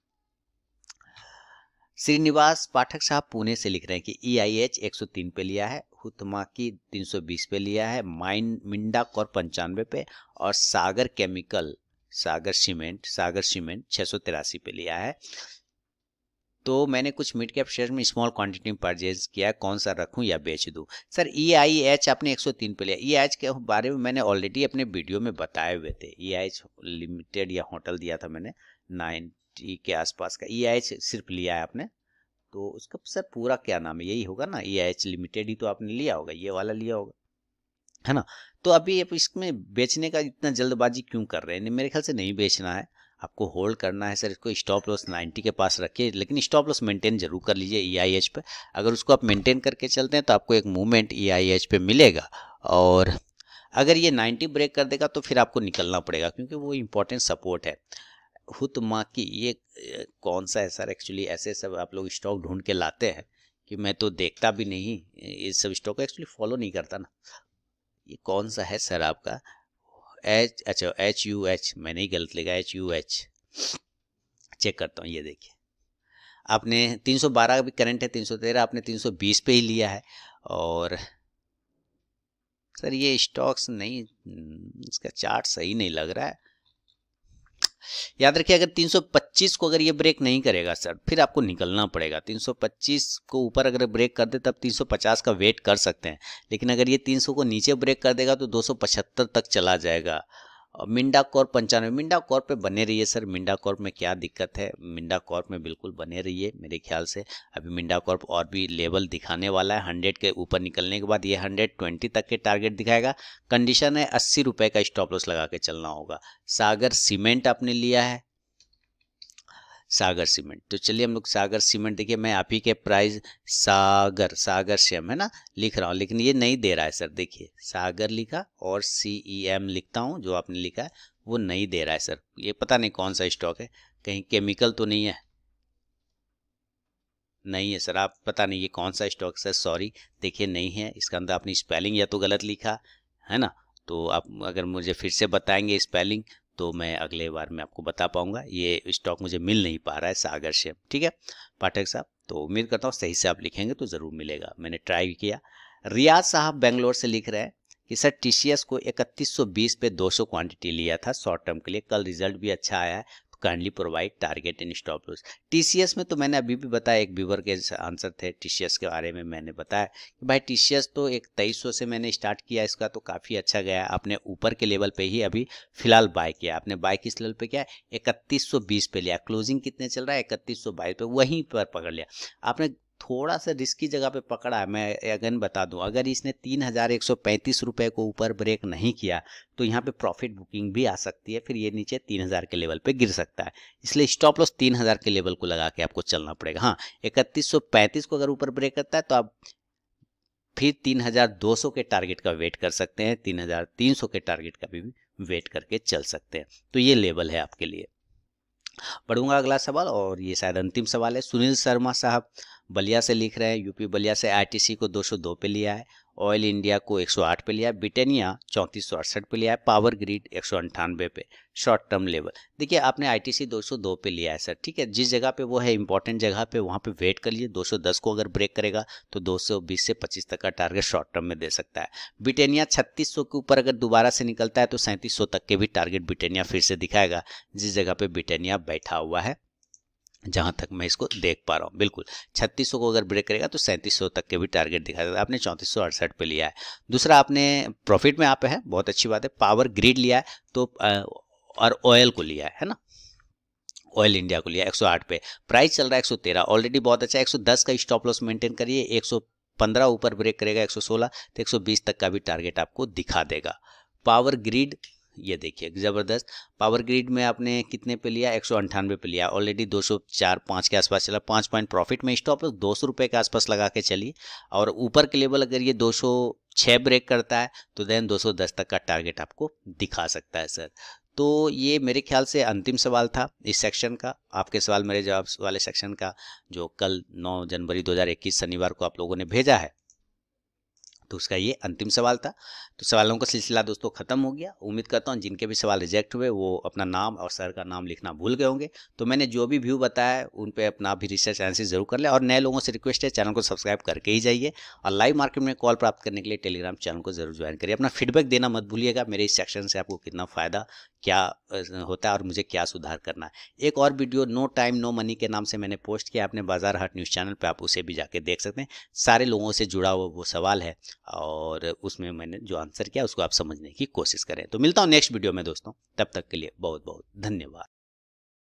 श्रीनिवास पाठक साहब पुणे से लिख रहे हैं कि ई आई एच एक पे लिया है तीन सौ 320 पे लिया है माइन मिंडा कॉर पंचानवे पे और Sagar chemical Sagar cement Sagar cement छः पे लिया है तो मैंने कुछ मिड कैप शेयर में स्मॉल क्वांटिटी में परचेज किया कौन सा रखूं या बेच दूं सर ई आई एच आपने 103 पे लिया ई आई एच के बारे में मैंने ऑलरेडी अपने वीडियो में बताए हुए थे ई आई एच लिमिटेड या होटल दिया था मैंने नाइन्टी के आसपास का ई आई एच सिर्फ लिया है आपने तो उसका सर पूरा क्या नाम है यही होगा ना ये एच लिमिटेड ही तो आपने लिया होगा ये वाला लिया होगा है ना तो अभी आप इसमें बेचने का इतना जल्दबाजी क्यों कर रहे हैं मेरे ख्याल से नहीं बेचना है आपको होल्ड करना है सर इसको स्टॉप लॉस 90 के पास रखिए लेकिन स्टॉप लॉस मेंटेन जरूर कर लीजिए ई आई एच पर अगर उसको आप मेंटेन करके चलते हैं तो आपको एक मूवमेंट ई आई एच पे मिलेगा और अगर ये 90 ब्रेक कर देगा तो फिर आपको निकलना पड़ेगा क्योंकि वो इम्पोर्टेंट सपोर्ट है की ये कौन सा है सर एक्चुअली ऐसे सब आप लोग स्टॉक ढूंढ के लाते हैं कि मैं तो देखता भी नहीं ये सब स्टॉक एक्चुअली फॉलो नहीं करता ना ये कौन सा है सर आपका एच अच्छा एच यू एच मैंने ही गलत लिखा एच यू एच चेक करता हूँ ये देखिए आपने 312 भी करंट है 313 आपने 320 पे ही लिया है और सर ये स्टॉक्स नहीं हम्म, इसका चार्ट सही नहीं लग रहा है याद रखिए अगर 325 को अगर ये ब्रेक नहीं करेगा सर फिर आपको निकलना पड़ेगा 325 को ऊपर अगर ब्रेक कर दे तब 350 का वेट कर सकते हैं लेकिन अगर ये 300 को नीचे ब्रेक कर देगा तो 275 तक चला जाएगा मिंडा कॉर्प पंचानवे मिंडा कॉर्प पे बने रहिए सर मिंडा कॉर्प में क्या दिक्कत है मिंडा कॉर्प में बिल्कुल बने रहिए मेरे ख्याल से अभी मिंडा कॉर्प और भी लेवल दिखाने वाला है हंड्रेड के ऊपर निकलने के बाद ये हंड्रेड ट्वेंटी तक के टारगेट दिखाएगा कंडीशन है अस्सी रुपये का स्टॉप लॉस लगा के चलना होगा सागर सीमेंट आपने लिया है सागर सीमेंट तो चलिए हम लोग सागर सीमेंट देखिए मैं आप ही के प्राइस सागर सागर सीएम है ना लिख रहा हूँ लेकिन ये नहीं दे रहा है सर देखिए सागर लिखा और सी ई एम लिखता हूँ जो आपने लिखा है वो नहीं दे रहा है सर ये पता नहीं कौन सा स्टॉक है कहीं केमिकल तो नहीं है नहीं है सर आप पता नहीं ये कौन सा स्टॉक सर सॉरी देखिए नहीं है इसका अंदर मतलब आपने स्पेलिंग या तो गलत लिखा है ना तो आप अगर मुझे फिर से बताएंगे स्पेलिंग तो मैं अगले बार में आपको बता पाऊंगा ये स्टॉक मुझे मिल नहीं पा रहा है सागर से ठीक है पाठक साहब तो उम्मीद करता हूँ सही से आप लिखेंगे तो ज़रूर मिलेगा मैंने ट्राई किया रियाज साहब बेंगलोर से लिख रहे हैं कि सर टी को बीस पे 200 क्वांटिटी लिया था शॉर्ट टर्म के लिए कल रिजल्ट भी अच्छा आया है kindly provide target in stop loss T में तो मैंने अभी भी बताया एक व्यूवर के आंसर थे टी के बारे में मैंने बताया कि भाई टी तो एक तेईस से मैंने स्टार्ट किया इसका तो काफ़ी अच्छा गया आपने ऊपर के लेवल पे ही अभी फिलहाल बाय किया आपने बाय किस लेवल पे किया इकतीस पे लिया क्लोजिंग कितने चल रहा है इकतीस पे वहीं पर पकड़ लिया आपने थोड़ा सा रिस्की जगह पे पकड़ा है मैं अगेन बता दूं अगर इसने तीन हज़ार एक सौ पैंतीस को ऊपर ब्रेक नहीं किया तो यहाँ पे प्रॉफिट बुकिंग भी आ सकती है फिर ये नीचे तीन हज़ार के लेवल पे गिर सकता है इसलिए स्टॉप लॉस तीन हज़ार के लेवल को लगा के आपको चलना पड़ेगा हाँ इकतीस सौ पैंतीस को अगर ऊपर ब्रेक करता है तो आप फिर तीन हज़ार दो सौ के टारगेट का वेट कर सकते हैं तीन हज़ार तीन सौ के टारगेट का भी वेट करके चल सकते हैं तो ये लेवल है आपके लिए पढ़ूंगा अगला सवाल और ये शायद अंतिम सवाल है सुनील शर्मा साहब बलिया से लिख रहे हैं यूपी बलिया से आईटीसी को 202 पे लिया है ऑयल इंडिया को 108 पे लिया है ब्रिटेनिया चौंतीस सौ अड़सठ पे लिया है पावर ग्रिड एक सौ अंठानवे पे शॉर्ट टर्म लेवल देखिए आपने आईटीसी 202 पे लिया है सर ठीक है जिस जगह पे वो है इंपॉर्टेंट जगह पे वहाँ पे वेट कर लिए 210 को अगर ब्रेक करेगा तो 220 से 25 तक का टारगेट शॉर्ट टर्म में दे सकता है ब्रिटेनिया छत्तीस के ऊपर अगर दोबारा से निकलता है तो सैंतीस तक के भी टारगेट ब्रिटेनिया फिर से दिखाएगा जिस जगह पे ब्रिटेनिया बैठा हुआ है जहां तक मैं इसको देख पा रहा हूँ बिल्कुल 3600 को अगर ब्रेक करेगा तो 3700 तक के भी टारगेट दिखा देता है आपने चौंतीस अड़सठ पे लिया है दूसरा आपने प्रॉफिट में आप है बहुत अच्छी बात है पावर ग्रिड लिया है तो और ऑयल को लिया है, है ना ऑयल इंडिया को लिया 108 पे प्राइस चल रहा है 113 ऑलरेडी बहुत अच्छा है 110 का स्टॉप लॉस मेंटेन करिए 115 ऊपर ब्रेक करेगा 116 तो 120 तक का भी टारगेट आपको दिखा देगा पावर ग्रिड ये देखिए ज़बरदस्त पावर ग्रिड में आपने कितने पे लिया एक पे लिया ऑलरेडी दो सौ चार पाँच के आसपास चला पाँच पॉइंट प्रॉफिट में स्टॉप दो सौ रुपये के आसपास लगा के चली और ऊपर के लेवल अगर ये दो सौ छः ब्रेक करता है तो देन 210 तक का टारगेट आपको दिखा सकता है सर तो ये मेरे ख्याल से अंतिम सवाल था इस सेक्शन का आपके सवाल मेरे जवाब वाले सेक्शन का जो कल 9 जनवरी 2021 शनिवार को आप लोगों ने भेजा है तो उसका ये अंतिम सवाल था तो सवालों का सिलसिला दोस्तों ख़त्म हो गया उम्मीद करता हूँ जिनके भी सवाल रिजेक्ट हुए वो अपना नाम और सर का नाम लिखना भूल गए होंगे तो मैंने जो भी व्यू बताया उन पर अपना भी रिसर्च एनसी जरूर कर लिया और नए लोगों से रिक्वेस्ट है चैनल को सब्सक्राइब करके ही जाइए और लाइव मार्केट में कॉल प्राप्त करने के लिए टेलीग्राम चैनल को जरूर ज्वाइन करिए अपना फीडबैक देना मत भूलिएगा मेरे इस सेक्शन से आपको कितना फ़ायदा क्या होता है और मुझे क्या सुधार करना है एक और video no time no money के नाम से मैंने पोस्ट किया अपने बाजार हाट न्यूज़ चैनल पे आप उसे भी जाके देख सकते हैं सारे लोगों से जुड़ा हुआ वो सवाल है और उसमें मैंने जो आंसर किया उसको आप समझने की कोशिश करें तो मिलता हूँ नेक्स्ट वीडियो में दोस्तों तब तक के लिए बहुत बहुत धन्यवाद